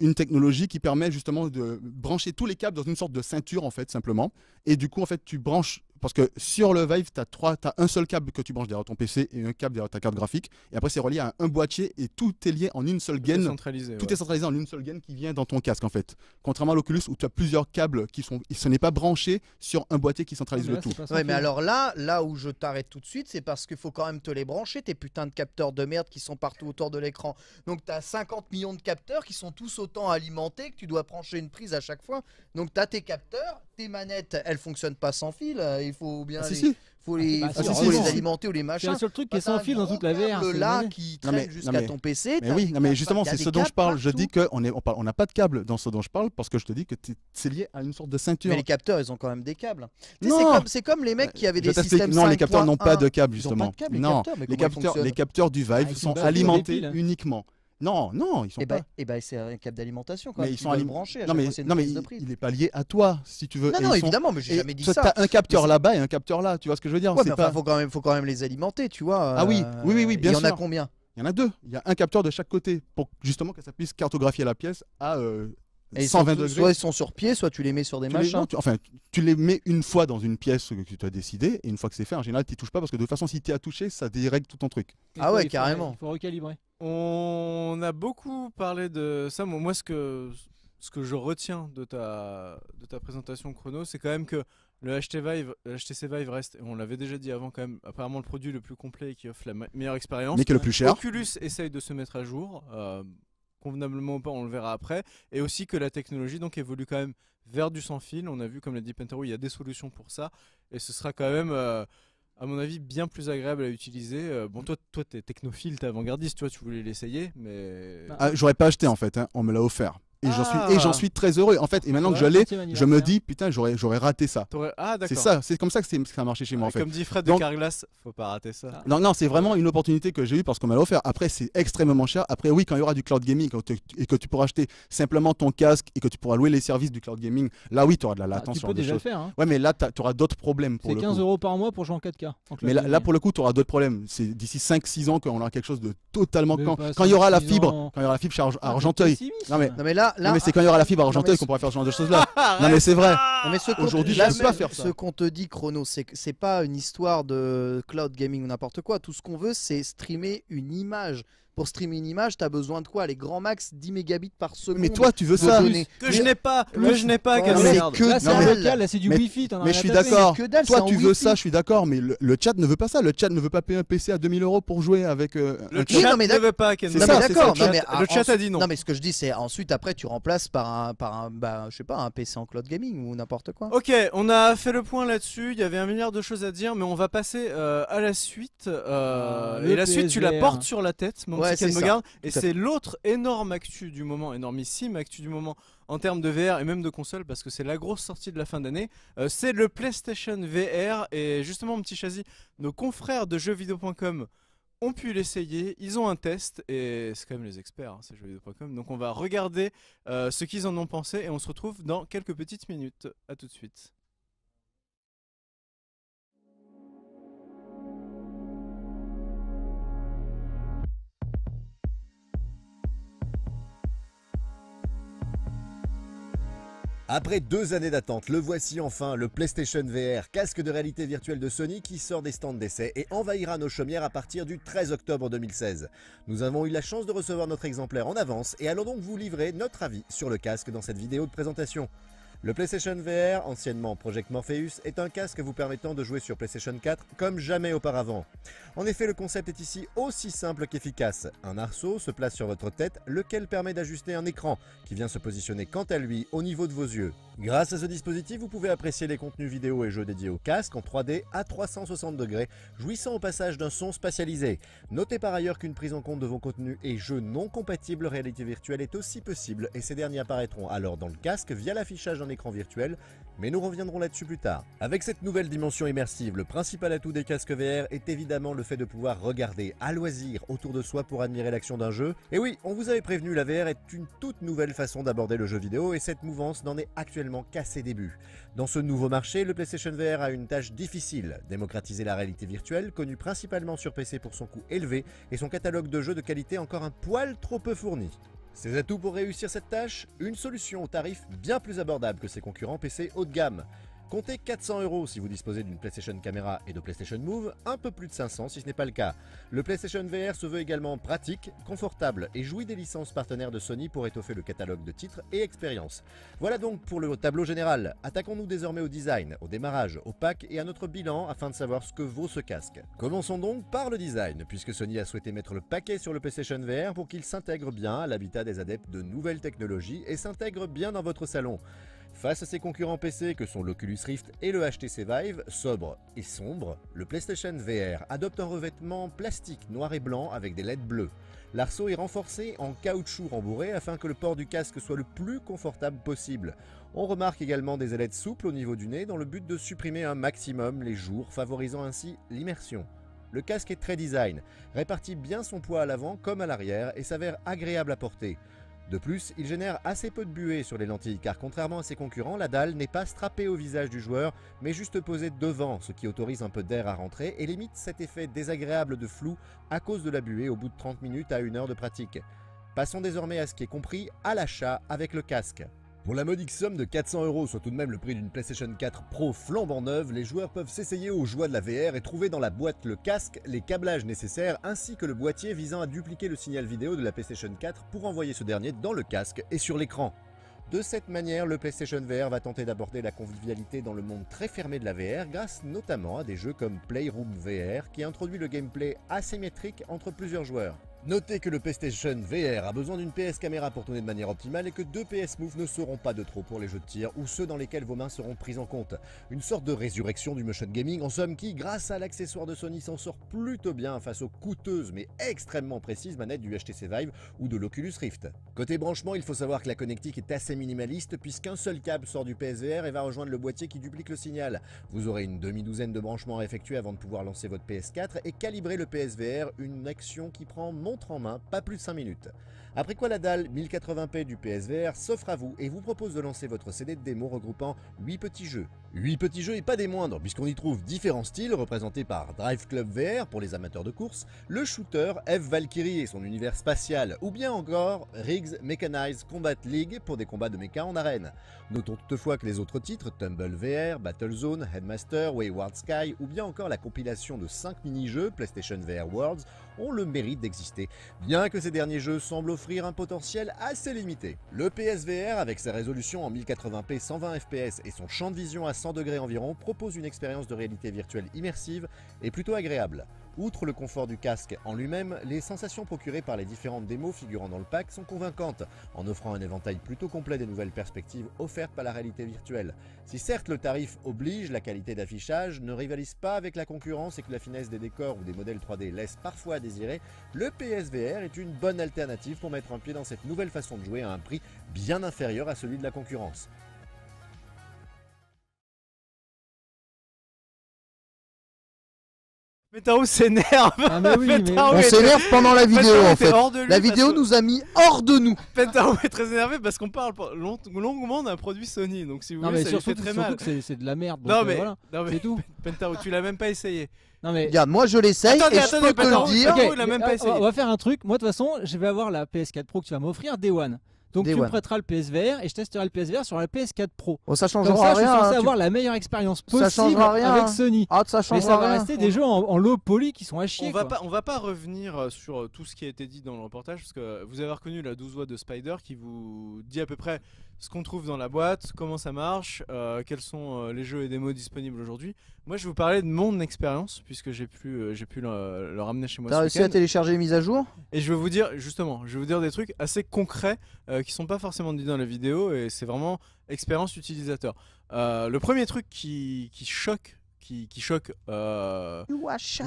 une technologie qui permet justement de brancher tous les câbles dans une sorte de ceinture en fait simplement et du coup en fait tu branches parce que sur le Vive, tu as, as, un seul câble que tu branches derrière ton PC et un câble derrière ta carte graphique. Et après, c'est relié à un boîtier et tout est lié en une seule gaine. Tout, est centralisé, tout est centralisé en une seule gaine qui vient dans ton casque, en fait. Contrairement à l'Oculus où tu as plusieurs câbles qui sont. Ce n'est pas branché sur un boîtier qui centralise ah, le tout. Ouais, mais alors là, là où je t'arrête tout de suite, c'est parce qu'il faut quand même te les brancher, tes putains de capteurs de merde qui sont partout autour de l'écran. Donc, tu as 50 millions de capteurs qui sont tous autant alimentés que tu dois brancher une prise à chaque fois. Donc, tu as tes capteurs, tes manettes, elles fonctionnent pas sans fil. Euh, il faut bien. Ah, les... Faut ah, les, alimenter ou les machins. C'est le seul truc qui est sans fil dans toute la VR. Le là qui traîne jusqu'à ton PC. Mais oui, mais justement, c'est ce dont je parle. Je dis qu'on n'a on pas de câble dans ce dont je parle parce que je te dis que c'est lié à une sorte de ceinture. Mais les capteurs, ils ont quand même des câbles. C'est comme les mecs qui avaient euh, des systèmes. Non, les capteurs n'ont pas de câble, justement. Non, les capteurs du Vive ah, sont alimentés uniquement non, non, ils sont et eh ben, pas. et eh ben, c'est un cap d'alimentation. Mais ils sont alim... branchés. non mais, non, mais il, il, est pas lié à toi, si tu veux. Non, non, évidemment, mais j'ai jamais dit ça. T'as un capteur là-bas et un capteur là. Tu vois ce que je veux dire mais faut quand même, faut quand même les alimenter, tu vois. Ah oui, euh, oui, oui, bien sûr. Il y en a combien Il y en a deux. Il y a un capteur de chaque côté pour justement que ça puisse cartographier la pièce à. Euh... 120 degrés soit ils sont sur pied, soit tu les mets sur des machins. tu, enfin, tu les mets une fois dans une pièce que tu as décidé, et une fois que c'est fait, en général, tu touches pas parce que de toute façon, si tu à toucher, ça dérègle tout ton truc. Ah ouais, carrément. Il faut recalibrer. On a beaucoup parlé de ça. Moi, ce que, ce que je retiens de ta, de ta présentation chrono, c'est quand même que le HTC Vive, HTC Vive reste, on l'avait déjà dit avant, quand même, apparemment le produit le plus complet et qui offre la meilleure expérience. Mais qui est le plus cher. Oculus essaye de se mettre à jour. Euh, convenablement ou pas, on le verra après, et aussi que la technologie donc évolue quand même vers du sans fil. On a vu, comme l'a dit Pentaro, il y a des solutions pour ça, et ce sera quand même euh, à mon avis, bien plus agréable à utiliser. Euh, bon, toi, toi, t'es technophile, t'es avant-gardiste, toi, tu voulais l'essayer, mais. Ah, j'aurais pas acheté en fait, hein. on me l'a offert et j'en suis et j'en ah. suis très heureux. En fait, et maintenant que je l'ai, je me dis putain, j'aurais j'aurais raté ça. Ah, c'est ça, c'est comme ça que, c'est ça a marché chez moi en fait. Comme dit Fred de Carglass, faut pas rater ça. Non non, c'est vraiment une opportunité que j'ai eu parce qu'on m'a offert. Après c'est extrêmement cher. Après oui, quand il y aura du cloud gaming et que tu pourras acheter simplement ton casque et que tu pourras louer les services du cloud gaming, là oui, tu auras de la ah, latence tu peux déjà le faire. Hein. Ouais, mais là tu auras d'autres problèmes C'est 15 euros par mois pour jouer en 4K. mais là, pour le coup, tu auras d'autres problèmes. C'est d'ici 5 6 ans qu'on aura quelque chose de totalement quand il y aura la fibre, quand il y aura la fibre charge argenteuil. Non mais là non, mais c'est quand il y aura la fibre argentée qu'on pourra faire ce genre de choses là. non mais c'est vrai. Aujourd'hui, je peux pas faire ça. Ce qu'on te dit, Chrono, c'est c'est pas une histoire de cloud gaming ou n'importe quoi. Tout ce qu'on veut, c'est streamer une image. Pour streamer une image, tu as besoin de quoi Les grands max 10 mégabits par seconde. Mais toi, tu veux ça Que je n'ai pas, que je n'ai pas, que Là, c'est du wifi. Mais je suis d'accord. Toi, tu veux ça, je suis d'accord. Mais le chat ne veut pas ça. Le chat ne veut pas payer un PC à 2000 euros pour jouer avec. Euh, le chat ne veut pas. Le chat a dit non. Non, mais ce que je dis, c'est ensuite, après, tu remplaces par un, par un, bah, je sais pas, un PC en cloud gaming ou n'importe quoi. Ok, on a fait le point là-dessus. Il y avait un milliard de choses à dire, mais on va passer euh, à la suite. Euh, et la suite, tu la portes sur la tête. Et c'est l'autre énorme actu du moment, énormissime actu du moment en termes de VR et même de console parce que c'est la grosse sortie de la fin d'année. Euh, c'est le PlayStation VR et justement, mon petit Chazi, nos confrères de jeuxvideo.com ont pu l'essayer, ils ont un test, et c'est quand même les experts, hein, c'est jeuxvideo.com, donc on va regarder euh, ce qu'ils en ont pensé, et on se retrouve dans quelques petites minutes. A tout de suite. Après deux années d'attente, le voici enfin, le PlayStation VR, casque de réalité virtuelle de Sony qui sort des stands d'essai et envahira nos chaumières à partir du 13 octobre 2016. Nous avons eu la chance de recevoir notre exemplaire en avance et allons donc vous livrer notre avis sur le casque dans cette vidéo de présentation. Le PlayStation VR, anciennement Project Morpheus, est un casque vous permettant de jouer sur PlayStation 4 comme jamais auparavant. En effet, le concept est ici aussi simple qu'efficace. Un arceau se place sur votre tête, lequel permet d'ajuster un écran, qui vient se positionner quant à lui au niveau de vos yeux. Grâce à ce dispositif, vous pouvez apprécier les contenus vidéo et jeux dédiés au casque en 3D à 360 degrés, jouissant au passage d'un son spatialisé. Notez par ailleurs qu'une prise en compte de vos contenus et jeux non compatibles réalité virtuelle est aussi possible et ces derniers apparaîtront alors dans le casque via l'affichage d'un écran virtuel, mais nous reviendrons là-dessus plus tard. Avec cette nouvelle dimension immersive, le principal atout des casques VR est évidemment le fait de pouvoir regarder à loisir autour de soi pour admirer l'action d'un jeu. Et oui, on vous avait prévenu, la VR est une toute nouvelle façon d'aborder le jeu vidéo et cette mouvance n'en est actuellement qu'à ses débuts. Dans ce nouveau marché, le PlayStation VR a une tâche difficile, démocratiser la réalité virtuelle, connue principalement sur PC pour son coût élevé et son catalogue de jeux de qualité encore un poil trop peu fourni. Ses atouts pour réussir cette tâche Une solution au tarif bien plus abordable que ses concurrents PC haut de gamme. Comptez 400 euros si vous disposez d'une PlayStation Camera et de PlayStation Move, un peu plus de 500 si ce n'est pas le cas. Le PlayStation VR se veut également pratique, confortable et jouit des licences partenaires de Sony pour étoffer le catalogue de titres et expériences. Voilà donc pour le tableau général. Attaquons-nous désormais au design, au démarrage, au pack et à notre bilan afin de savoir ce que vaut ce casque. Commençons donc par le design, puisque Sony a souhaité mettre le paquet sur le PlayStation VR pour qu'il s'intègre bien à l'habitat des adeptes de nouvelles technologies et s'intègre bien dans votre salon. Face à ses concurrents PC que sont l'Oculus Rift et le HTC Vive, sobre et sombre, le PlayStation VR adopte un revêtement plastique noir et blanc avec des LED bleues. L'arceau est renforcé en caoutchouc rembourré afin que le port du casque soit le plus confortable possible. On remarque également des ailettes souples au niveau du nez dans le but de supprimer un maximum les jours, favorisant ainsi l'immersion. Le casque est très design, répartit bien son poids à l'avant comme à l'arrière et s'avère agréable à porter. De plus, il génère assez peu de buée sur les lentilles car contrairement à ses concurrents, la dalle n'est pas strappée au visage du joueur mais juste posée devant, ce qui autorise un peu d'air à rentrer et limite cet effet désagréable de flou à cause de la buée au bout de 30 minutes à 1 heure de pratique. Passons désormais à ce qui est compris à l'achat avec le casque. Pour la modique somme de 400 euros, soit tout de même le prix d'une PlayStation 4 Pro flambant neuve, les joueurs peuvent s'essayer aux joies de la VR et trouver dans la boîte le casque, les câblages nécessaires ainsi que le boîtier visant à dupliquer le signal vidéo de la PlayStation 4 pour envoyer ce dernier dans le casque et sur l'écran. De cette manière, le PlayStation VR va tenter d'aborder la convivialité dans le monde très fermé de la VR grâce notamment à des jeux comme Playroom VR qui introduit le gameplay asymétrique entre plusieurs joueurs. Notez que le PlayStation VR a besoin d'une PS caméra pour tourner de manière optimale et que deux PS Move ne seront pas de trop pour les jeux de tir ou ceux dans lesquels vos mains seront prises en compte. Une sorte de résurrection du motion gaming en somme qui, grâce à l'accessoire de Sony, s'en sort plutôt bien face aux coûteuses mais extrêmement précises manettes du HTC Vive ou de l'Oculus Rift. Côté branchement, il faut savoir que la connectique est assez minimaliste puisqu'un seul câble sort du PSVR et va rejoindre le boîtier qui duplique le signal. Vous aurez une demi-douzaine de branchements à effectuer avant de pouvoir lancer votre PS4 et calibrer le PSVR, une action qui prend en main, pas plus de 5 minutes. Après quoi la dalle 1080p du PSVR s'offre à vous et vous propose de lancer votre CD de démo regroupant 8 petits jeux. 8 petits jeux et pas des moindres, puisqu'on y trouve différents styles représentés par Drive Club VR pour les amateurs de course, le shooter F Valkyrie et son univers spatial, ou bien encore Riggs Mechanized Combat League pour des combats de mecha en arène. Notons toutefois que les autres titres, Tumble VR, Battlezone, Headmaster, Wayward Sky ou bien encore la compilation de 5 mini-jeux PlayStation VR Worlds, ont le mérite d'exister, bien que ces derniers jeux semblent offrir un potentiel assez limité. Le PSVR, avec sa résolution en 1080p 120 fps et son champ de vision à 100 degrés environ, propose une expérience de réalité virtuelle immersive et plutôt agréable. Outre le confort du casque en lui-même, les sensations procurées par les différentes démos figurant dans le pack sont convaincantes, en offrant un éventail plutôt complet des nouvelles perspectives offertes par la réalité virtuelle. Si certes le tarif oblige, la qualité d'affichage ne rivalise pas avec la concurrence et que la finesse des décors ou des modèles 3D laisse parfois à désirer, le PSVR est une bonne alternative pour mettre un pied dans cette nouvelle façon de jouer à un prix bien inférieur à celui de la concurrence. Pentau s'énerve. Ah, s'énerve pendant la vidéo en fait. la vidéo nous a mis hors de nous. Pentau est très énervé parce qu'on parle long... longuement d'un produit Sony. Donc si vous voulez, surtout, c'est de la merde. Euh, non, mais, c'est tout. tu l'as même pas essayé. Non mais moi je l'essaye et je peux te le dire. Euh, on va faire un truc. Moi de toute façon, je vais avoir la PS4 Pro que tu vas m'offrir Day One. Donc tu me prêteras le PSVR et je testerai le PSVR sur la PS4 Pro. Oh, ça changera ça, rien. Je suis censé hein, avoir la meilleure expérience possible avec Sony. Ah, ça Mais ça va rester des jeux en, low poly qui sont à chier. On va, va pas revenir euh, sur euh, tout ce qui a été dit dans le reportage parce que euh, vous avez reconnu la douce voix de Spider qui vous dit à peu près ce qu'on trouve dans la boîte, comment ça marche, euh, quels sont euh, les jeux et démos disponibles aujourd'hui. Moi, je vais vous parler de mon expérience, puisque j'ai pu, euh, j'ai pu le, ramener chez moi. T'as réussi à télécharger les mises à jour Et je vais vous dire, justement, je vais vous dire des trucs assez concrets qui sont pas forcément dit dans la vidéo, et c'est vraiment expérience utilisateur. le premier truc qui, qui choque qui, qui, choque. oui,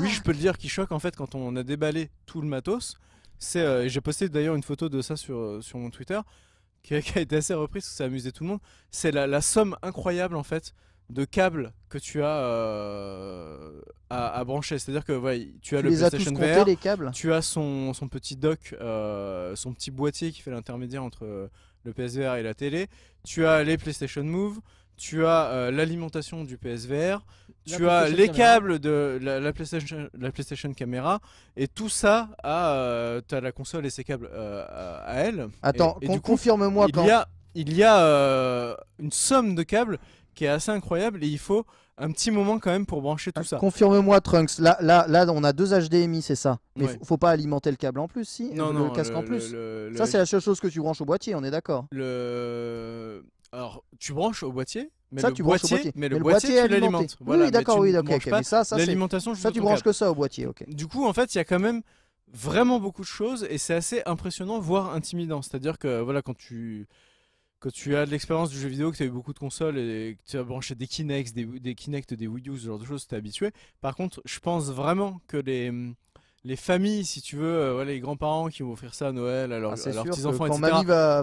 je peux le dire, qui choque en fait quand on a déballé tout le matos. C'est, j'ai posté d'ailleurs une photo de ça sur, sur mon Twitter qui, a été assez reprise, parce que ça amusé tout le monde, c'est la, somme incroyable en fait de câbles que tu as euh, à, brancher. C'est-à-dire que tu as le PlayStation VR, tu as son, petit dock, euh, son petit boîtier qui fait l'intermédiaire entre le PSVR et la télé, tu as les PlayStation Move, tu as euh, l'alimentation du PSVR, tu as les câbles de la, PlayStation, la PlayStation Camera, et tout ça à euh, as la console et ses câbles euh, à elle. Attends, confirme-moi quand. Il y a, une somme de câbles qui est assez incroyable et il faut un petit moment quand même pour brancher tout ah, ça. Confirme-moi Trunks, là, là, là on a deux HDMI, c'est ça. Mais ne faut pas alimenter le câble en plus, si Non, le, non, casque en plus. ça c'est la seule chose que tu branches au boîtier, on est d'accord. Le... Alors, tu branches au boîtier mais le boîtier, Mais le, tu l'alimentes. oui, d'accord, oui, d'accord, Mais ça, ça, ça, tu branches que ça au boîtier, ok. Du coup, en fait, il y a quand même vraiment beaucoup de choses et c'est assez impressionnant, voire intimidant. C'est-à-dire que, voilà, quand tu quand tu as de l'expérience du jeu vidéo, que tu as eu beaucoup de consoles et que tu as branché des Kinect, des, des des Wii U, ce genre de choses, es habitué. Par contre, je pense vraiment que les, les familles, si tu veux, euh, les grands-parents qui vont offrir ça à Noël, à, ah, leurs petits enfants, etc.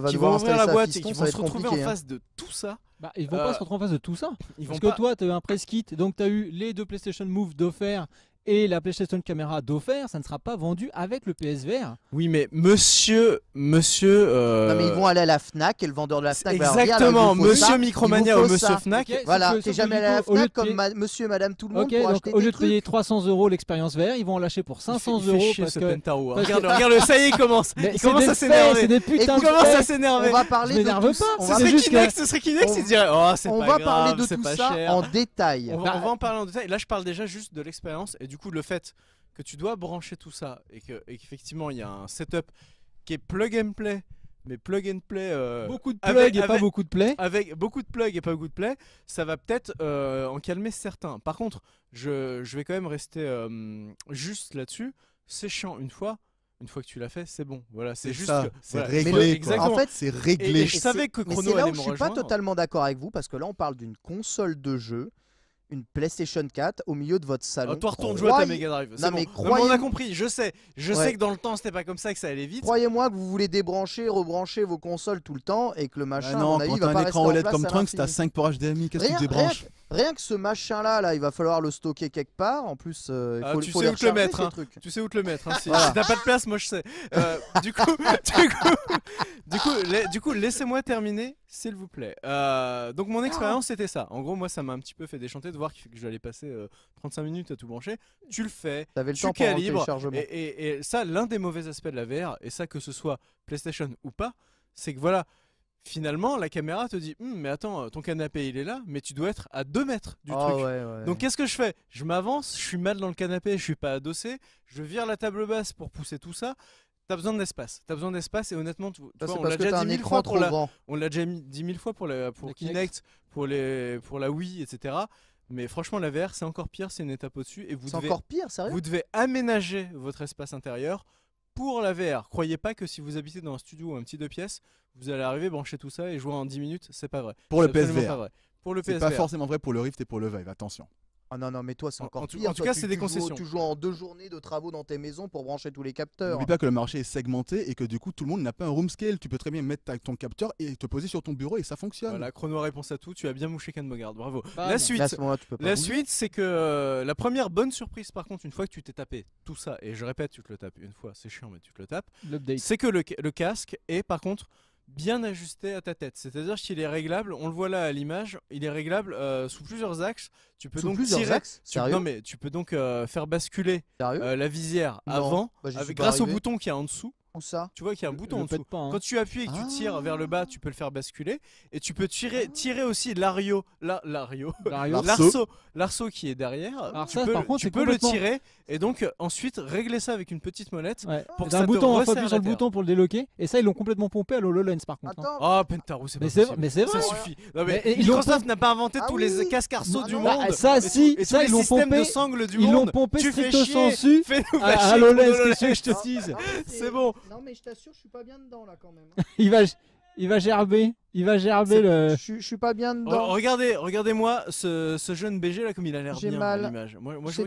qui vont ouvrir la boîte vont se retrouver en hein. face de tout ça. Bah, ils vont pas euh, se retrouver en face de tout ça. Parce que toi, tu as eu un press kit, donc tu as eu les deux PlayStation Move d'offert et la PlayStation Camera d'offert, ça ne sera pas vendu avec le PSVR. Oui, mais monsieur, monsieur. Euh, non, mais ils vont aller à la Fnac et le vendeur de la Fnac. va Exactement, monsieur Micromania ou monsieur Fnac. Okay, voilà, t'es jamais allé à la Fnac comme monsieur et madame tout le monde. Ok, donc, au lieu de payer 300 euros l'expérience VR, ils vont en lâcher pour 500 euros. Parce que... Hein. regarde, le, ça y est, il commence. il commence à s'énerver. Il commence à s'énerver. On va parler de. pas. Ce serait Kinex, ce serait Kinex. il dirait Oh, c'est On va parler de tout ça en détail. On va en bah, parler en détail. Là, je parle déjà juste de l'expérience et du coup, le fait que tu dois brancher tout ça et qu'effectivement, il y a un setup qui est plug and play, mais plug and play. Euh, beaucoup de plug et pas beaucoup de play. Avec beaucoup de plug et pas beaucoup de play, ça va peut-être euh, en calmer certains. Par contre, je, vais quand même rester euh, juste là-dessus. C'est chiant une fois. Une fois que tu l'as fait, c'est bon. Voilà, c'est juste. C'est réglé. en fait, c'est réglé. je savais que Chrono là je suis pas totalement d'accord avec vous parce que là, on parle d'une console de jeu une PlayStation 4 au milieu de votre salon. Ah, toi retourne jouer à ta Mega Drive. Non, mais croyez... On a compris, je sais. Je sais que dans le temps, c'était pas comme ça que ça allait vite. Croyez-moi que vous voulez débrancher, rebrancher vos consoles tout le temps et que le bah machin. non, quand t'as un écran OLED comme C'est t'as 5 pour HDMI, qu'est-ce que tu débranches Rien que ce machin là, là, il va falloir le stocker quelque part. En plus, euh, il ah, faut, tu, sais où te le mettre, hein. tu sais où te le mettre. Hein. Si, t'as pas de place, moi je sais. Euh, du coup, du coup, du coup, laissez-moi terminer, s'il vous plaît. Euh, donc mon expérience c'était ça. En gros, moi ça m'a un petit peu fait déchanter de voir que, que j'allais passer 35 minutes à tout brancher. Tu le fais, avais le tu calibres. Et, et, et ça, l'un des mauvais aspects de la VR, et ça que ce soit PlayStation ou pas, c'est que voilà, finalement, la caméra te dit hum, Mais attends, ton canapé il est là, mais tu dois être à 2 mètres du ah truc. Donc qu'est-ce que je fais Je m'avance, je suis mal dans le canapé, je suis pas adossé, je vire la table basse pour pousser tout ça. T'as besoin d'espace. T'as besoin d'espace et honnêtement, tu, on l'a déjà dit mille fois pour la, on l'a déjà mille fois pour la pour Kinect. pour les pour la Wii, etc. Mais franchement, la VR, c'est encore pire, c'est une étape au-dessus. Et vous encore pire, sérieux Vous devez aménager votre espace intérieur pour la VR. Croyez pas que si vous habitez dans un studio ou un petit deux pièces, vous allez arriver, brancher tout ça et jouer en 10 minutes, c'est pas vrai. Pour le PSVR. C'est pas forcément vrai pour le Rift et pour le Vive, attention. Ah non, non, mais toi, c'est encore en, pire. En tout cas, c'est des concessions. tu joues en deux journées de travaux dans tes maisons pour brancher tous les capteurs. N'oublie pas que le marché est segmenté et que du coup, tout le monde n'a pas un room scale. Tu peux très bien mettre ton capteur et te poser sur ton bureau et ça fonctionne. Voilà, chrono réponse à tout. Tu as bien mouché Canmogard, bravo. la suite, la suite, c'est que euh, la première bonne surprise, par contre, une fois que tu t'es tapé tout ça, et je répète, tu te le tapes une fois, c'est chiant, mais tu te le tapes. C'est que le, le casque est par contre bien ajusté à ta tête. C'est-à-dire qu'il est réglable, on le voit là à l'image, il est réglable euh, sous plusieurs axes. Tu peux donc non mais tu peux donc euh, faire basculer euh, la visière avant bah, grâce au bouton qui est en dessous ça Tu vois qu'il y a un bouton en dessous. Hein. Quand tu appuies et que tu tires vers le bas, tu peux le faire basculer. Et tu peux tirer, tirer aussi l'ario, la, l'ario, l'arceau, l'arceau qui est derrière. tu peux, par contre, tu peux le tirer et donc euh, ensuite régler ça avec une petite molette ouais. pour que ça bouton, te faut sur le bouton pour le déloquer. Et ça, ils l'ont complètement pompé à l'HoloLens par contre. Hein. Ah, hein. oh, Pentarou, c'est pas Mais c'est vrai. Ça suffit. Non, mais mais n'a pas inventé ah tous les casques arceaux ah du monde. Ah, ça, si, ça, ils l'ont pompé. Ils l'ont pompé fais chier à l'HoloLens ce que je te dise C'est bon. Non, mais je t'assure, je suis pas bien dedans là quand même. il, va, il va gerber. Il va gerber le. Je, suis pas bien dedans. Oh, regardez, regardez-moi ce, jeune BG là, comme il a l'air bien mal. je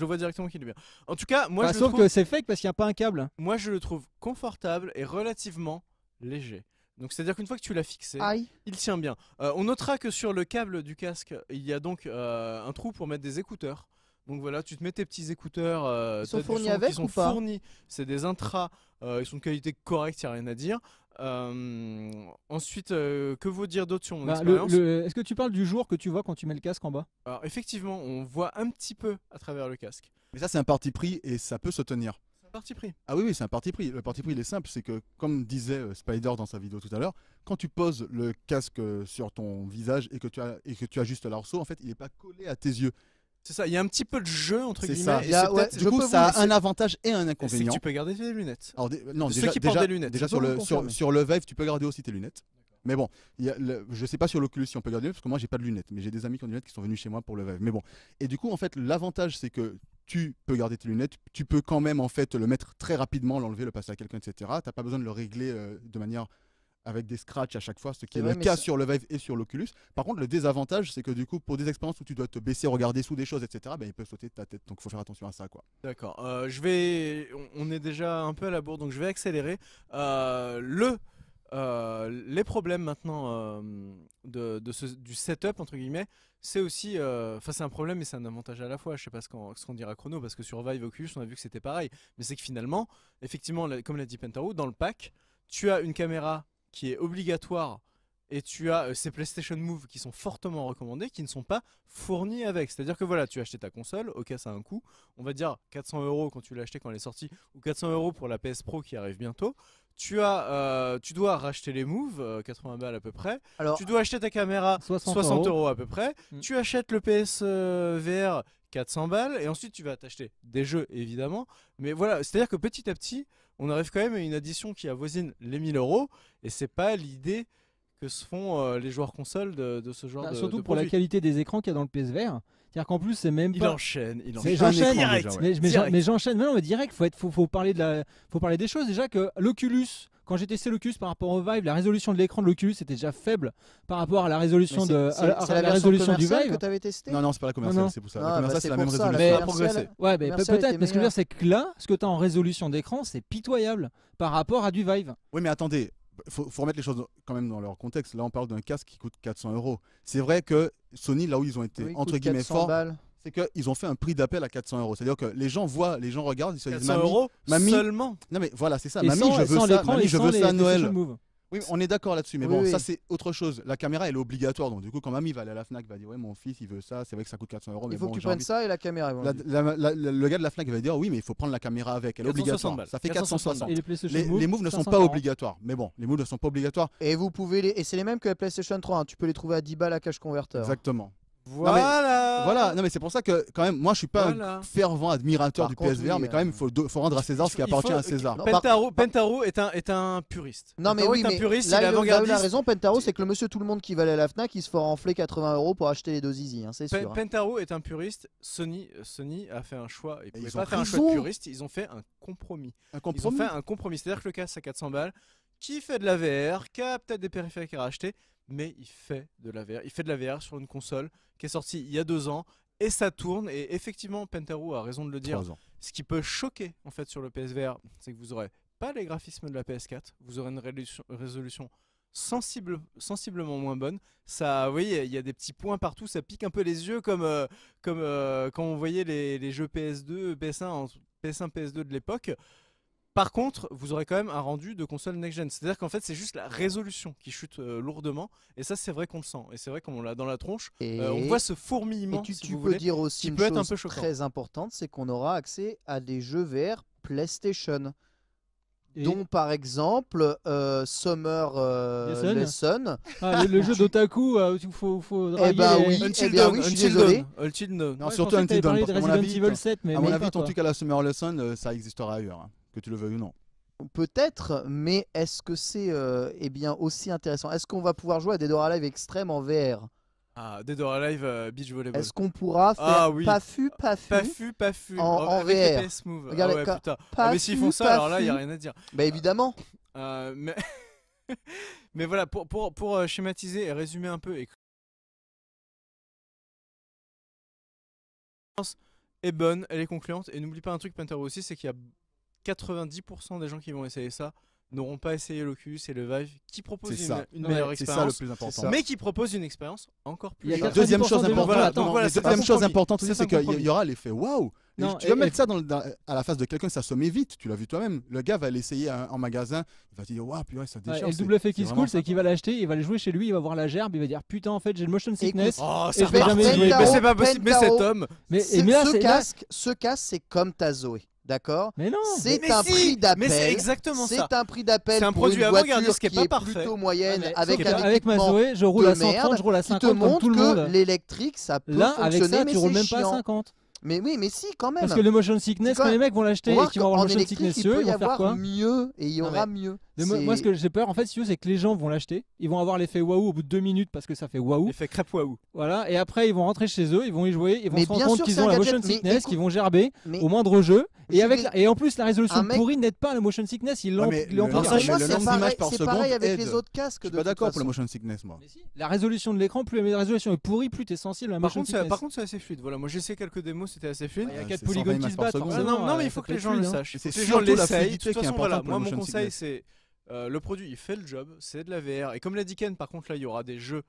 le vois directement qu'il est bien. En tout cas, moi je Sauf que c'est fake parce qu'il n'y a pas un câble. Moi je le trouve confortable et relativement léger. Donc c'est-à-dire qu'une fois que tu l'as fixé, il tient bien. Euh, on notera que sur le câble du casque, il y a donc euh, un trou pour mettre des écouteurs. Donc voilà, tu te mets tes petits écouteurs. Euh, ils sont fournis avec sont C'est des intras. Euh, ils sont de qualité correcte, il n'y a rien à dire. Euh, ensuite, euh, que vaut dire d'autre sur mon bah, expérience Est-ce que tu parles du jour que tu vois quand tu mets le casque en bas Alors effectivement, on voit un petit peu à travers le casque. Mais ça, c'est un parti pris et ça peut se tenir. C'est Un parti pris. Ah oui, oui, c'est un parti pris. Le parti pris, il est simple, c'est que, comme disait Spider dans sa vidéo tout à l'heure, quand tu poses le casque sur ton visage et que tu, as, et que tu ajustes l'arceau, en fait, il n'est pas collé à tes yeux. C'est ça, il y a un petit peu de jeu entre guillemets. Ça. coup, ça a un avantage et un inconvénient. tu peux garder tes lunettes. Alors, non, déjà, déjà, sur le, sur, le Vive, tu peux garder aussi tes lunettes. Mais bon, y a je sais pas sur l'Oculus si on peut garder parce que moi j'ai pas de lunettes, mais j'ai des amis qui ont des lunettes qui sont venus chez moi pour le Vive. Mais bon, et du coup en fait l'avantage c'est que tu peux garder tes lunettes, tu peux quand même en fait le mettre très rapidement, l'enlever, le passer à quelqu'un, etc. T'as pas besoin de le régler euh, de manière avec des scratchs à chaque fois, ce qui est, le cas sur le Vive et sur l'Oculus. Par contre, le désavantage, c'est que du coup, pour des expériences où tu dois te baisser, regarder sous des choses, etc., ben, il peut sauter de ta tête. Donc, il faut faire attention à ça. quoi. D'accord. Euh, je vais. On est déjà un peu à la bourre, donc je vais accélérer. Euh, le. Euh, les problèmes maintenant de, de ce, du setup entre guillemets, c'est aussi, enfin c'est un problème mais c'est un avantage à la fois. Je sais pas ce qu'on dira chrono parce que sur Vive Oculus on a vu que c'était pareil, mais c'est que finalement, effectivement, comme l'a dit Pentaro, dans le pack, tu as une caméra qui est obligatoire et tu as euh, ces PlayStation Move qui sont fortement recommandés, qui ne sont pas fournis avec. C'est-à-dire que voilà, tu as acheté ta console, ok, ça a un coût, on va dire 400 euros quand tu l'as acheté quand elle est sortie, ou 400 euros pour la PS Pro qui arrive bientôt. Tu, as, euh, tu dois racheter les moves, euh, 80 balles à peu près. Alors, tu dois acheter ta caméra, 60, euros. à peu près. Mm. Tu achètes le PS VR, 400 balles. Et ensuite, tu vas t'acheter des jeux, évidemment. Mais voilà, c'est-à-dire que petit à petit, on arrive quand même à une addition qui avoisine les 1000 euros, et c'est pas l'idée que se font euh, les joueurs consoles de, ce genre bah, de Surtout pour la qualité des écrans qu'il y a dans le PSVR. C'est-à-dire qu'en plus, c'est même pas. Il enchaîne, il enchaîne. J'enchaîne, direct, mais, j'enchaîne. direct, faut, faut parler des choses. Déjà que l'Oculus, quand j'ai testé l'Oculus par rapport au Vive, la résolution de l'écran de l'Oculus était déjà faible par rapport à la résolution de à, à, la, la résolution du Vive. Que avais testé non non, c'est pas la commerciale, c'est pour ça. Ah, la bah, commerciale c'est la même ça, résolution. Mais progressé. Ouais, mais peut-être. Mais ce que je veux dire, c'est que là, ce que tu as en résolution d'écran, c'est pitoyable par rapport à du Vive. Oui, mais attendez, faut, faut remettre les choses quand même dans leur contexte. Là, on parle d'un casque qui coûte 400 euros. C'est vrai que Sony, là où ils ont été entre guillemets forts, c'est qu'ils ont fait un prix d'appel à 400 euros. C'est-à-dire que les gens voient, les gens regardent, ils se disent 400 euros seulement. Non mais voilà, c'est ça. mamie, je veux ça. Mamie, je veux ça à Noël. Oui, on est d'accord là-dessus, mais bon, ça c'est autre chose. La caméra elle est obligatoire, donc du coup quand mamie va aller à la Fnac, va dire ouais mon fils il veut ça, c'est vrai que ça coûte 400 euros. Il faut que tu prennes ça et la caméra. le gars de la Fnac va dire oui mais il faut prendre la caméra avec, elle est obligatoire. Ça fait 460. les, moves, ne sont pas obligatoires, mais bon, les moves ne sont pas obligatoires. Et vous pouvez c'est les mêmes que la PlayStation 3, hein. tu peux les trouver à 10 balles à cache converteur. Exactement. Voilà. voilà. Non mais c'est pour ça que quand même, moi je suis pas un fervent admirateur du PSVR, mais quand euh, même il faut, faut, rendre à César ce qui appartient à César. Pentaro, Pentaro est, un, est un puriste. Non mais oui, est un puriste, là, il a eu la raison. Pentaro, c'est que le monsieur tout le monde qui va aller à la Fnac, il se fait enfler 80 euros pour acheter les deux zizi hein, c'est sûr. Pentaro est un puriste. Sony, Sony a fait un choix. Ils, ils pas fait un choix de puriste. Ils ont fait un compromis. Ils ont fait un compromis, c'est-à-dire que le casque à 400 balles, qui fait de la VR, qui a peut-être des périphériques à racheter mais il fait de la VR. Il fait de la VR sur une console qui est sortie il y a deux ans et ça tourne. Et effectivement, Pentaro a raison de le dire. Ce qui peut choquer en fait sur le PSVR, c'est que vous aurez pas les graphismes de la PS4, vous aurez une résolution sensiblement moins bonne. Ça, vous voyez, il y a des petits points partout, ça pique un peu les yeux comme, euh, comme euh, quand on voyait les, les, jeux PS2, PS1, PS1, PS2 de l'époque. Par contre, vous aurez quand même un rendu de console next-gen. C'est-à-dire qu'en fait, c'est juste la résolution qui chute euh, lourdement. Et ça, c'est vrai qu'on le sent. Et c'est vrai qu'on l'a dans la tronche. Euh, on voit ce fourmillement. Et tu, si peux dire aussi une peut chose être un peu très importante, c'est qu'on aura accès à des jeux VR PlayStation. dont par exemple euh, Summer Lesson. Ah, le, jeu d'Otaku, il faut, eh bah oui, eh bien, oui, Non, surtout Until 7, mon avis, ton truc à la Summer Lesson, ça existera ailleurs que tu le veux ou non. Peut-être, mais est-ce que c'est euh, eh bien aussi intéressant Est-ce qu'on va pouvoir jouer à Dead or Alive Extrême en VR ah, Dead or Alive euh, Beach Volleyball. Est-ce qu'on pourra faire ah, oui. pafu, pafu, pafu, pafu en, en VR putain. Ah, mais s'ils font ça, alors là, il n'y a rien à dire. Bah évidemment. Euh, mais... mais voilà, pour, pour, pour schématiser et résumer un peu, et est bonne, elle est concluante, et n'oublie pas un truc Panther aussi, c'est qu'il y a 90% des gens qui vont essayer ça n'auront pas essayé l'Oculus et le Vive qui propose une, une meilleure expérience. Ça le plus important. Mais qui propose une expérience encore plus. deuxième chose importante, chose importante c'est qu'il y aura l'effet waouh. tu vas mettre ça à la face de quelqu'un, ça se met vite. Tu l'as vu toi-même. Le gars va l'essayer en magasin. Il va dire Waouh, ça déchire. et le double effet qui se coule, c'est qu'il va l'acheter, il va le jouer chez lui, il va voir la gerbe, il va dire Putain, en fait, j'ai le motion sickness. oh, c'est pas possible, mais cet homme. Mais, et ce, casque, ce casque, c'est comme ta Zoé. D'accord Mais non C'est un, prix d'appel. Mais c'est exactement ça. C'est un prix d'appel. C'est un produit avant-gardiste qui est, pas parfait. plutôt moyenne ouais, avec, avec ma Zoé, je roule à 130, je roule à 50 qui te montre tout que l'électrique ça peut Là, fonctionner avec ça, mais tu roules même pas à 50. Mais oui, mais si, quand même. Parce que le motion sickness, quand, les mecs vont l'acheter et qu'ils vont avoir le motion sickness, il peut y avoir mieux et il y aura mieux moi, ce que j'ai peur, en fait, c'est que les gens vont l'acheter, ils vont avoir l'effet waouh au bout de deux minutes parce que ça fait waouh. L'effet crêpe waouh. Voilà, et après, ils vont rentrer chez eux, ils vont y jouer, ils vont se rendre compte qu'ils ont la motion sickness, qu'ils vont gerber au moindre jeu. et, avec et en plus, la résolution pourrie n'aide pas la motion sickness, ils l'ont ouais, le, le, le pareil avec les autres casques. Je suis pas d'accord pour la motion sickness, moi. La résolution de l'écran, plus la résolution est pourrie, plus t'es sensible à la motion sickness. Par contre, c'est assez fluide. Voilà, moi j'ai essayé quelques démos, c'était assez fluide. Il y a 4 polygones qui se battent. Hein. Non, mais il hein. faut que les gens le sachent. Les gens l'essayent. De moi mon conseil, c'est euh, le produit, il fait le job, c'est de la VR. Et comme l'a dit par contre, là, il y aura des jeux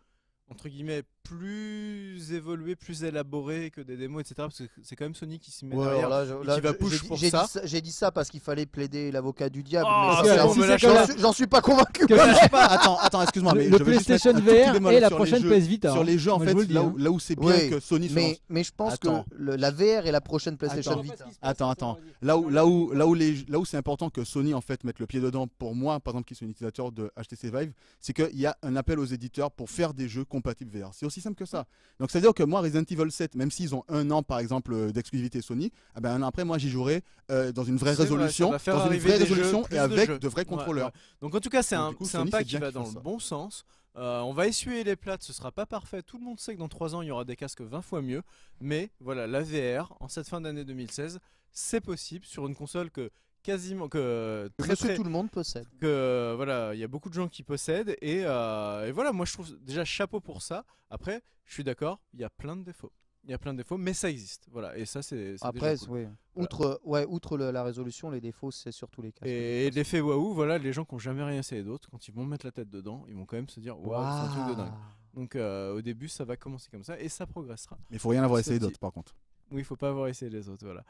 entre guillemets plus évolué, plus élaboré que des démos, etc. Parce que c'est quand même Sony qui s'y met derrière là, qui va pour ça. J'ai dit ça parce qu'il fallait plaider l'avocat du diable. Oh, j'en suis pas convaincu. Attends, attends, excuse-moi. Le, mais PlayStation VR et la prochaine PS Vita. Sur les hein. jeux, en fait, hein. là où c'est bien que Sony. Mais mais je pense que la VR et la prochaine PlayStation Vita. Attends, attends. Là où là où là où là où c'est important que Sony en fait mette le pied dedans pour moi, par exemple, qui suis un utilisateur de HTC Vive, c'est qu'il y a un appel aux éditeurs pour faire des jeux compatible VR. C'est aussi simple que ça. Donc c'est-à-dire que moi, Resident Evil 7, même s'ils ont un an par exemple euh, d'exclusivité Sony, ah ben, un an après, moi j'y jouerai euh, dans une vraie résolution, dans une vraie résolution et avec de, vrais contrôleurs. Donc en tout cas, c'est un, coup, un pas qui va dans le bon sens. Euh, on va essuyer les plates, ce sera pas parfait. Tout le monde sait que dans trois ans, il y aura des casques 20 fois mieux. Mais voilà, la VR, en cette fin d'année 2016, c'est possible sur une console que quasiment que très, tout le monde possède. Que voilà, il y a beaucoup de gens qui possèdent et, euh, et, voilà, moi je trouve déjà chapeau pour ça. Après, je suis d'accord, il y a plein de défauts. Il y a plein de défauts, mais ça existe. Voilà, et ça c'est Après, oui. Outre, ouais, outre la résolution, les défauts, c'est surtout les cas. Et, l'effet waouh, voilà, les gens qui n'ont jamais rien essayé d'autre, quand ils vont mettre la tête dedans, ils vont quand même se dire waouh, c'est un truc de dingue. Donc euh, au début, ça va commencer comme ça et ça progressera. Mais il faut rien avoir essayé d'autre, par contre. Oui, il faut pas avoir essayé les autres, voilà.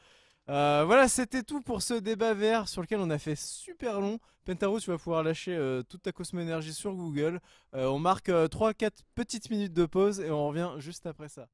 Euh, voilà, c'était tout pour ce débat vert sur lequel on a fait super long. Pentaro, tu vas pouvoir lâcher euh, toute ta cosménergie sur Google. Euh, on marque 3-4 petites minutes de pause et on revient juste après ça.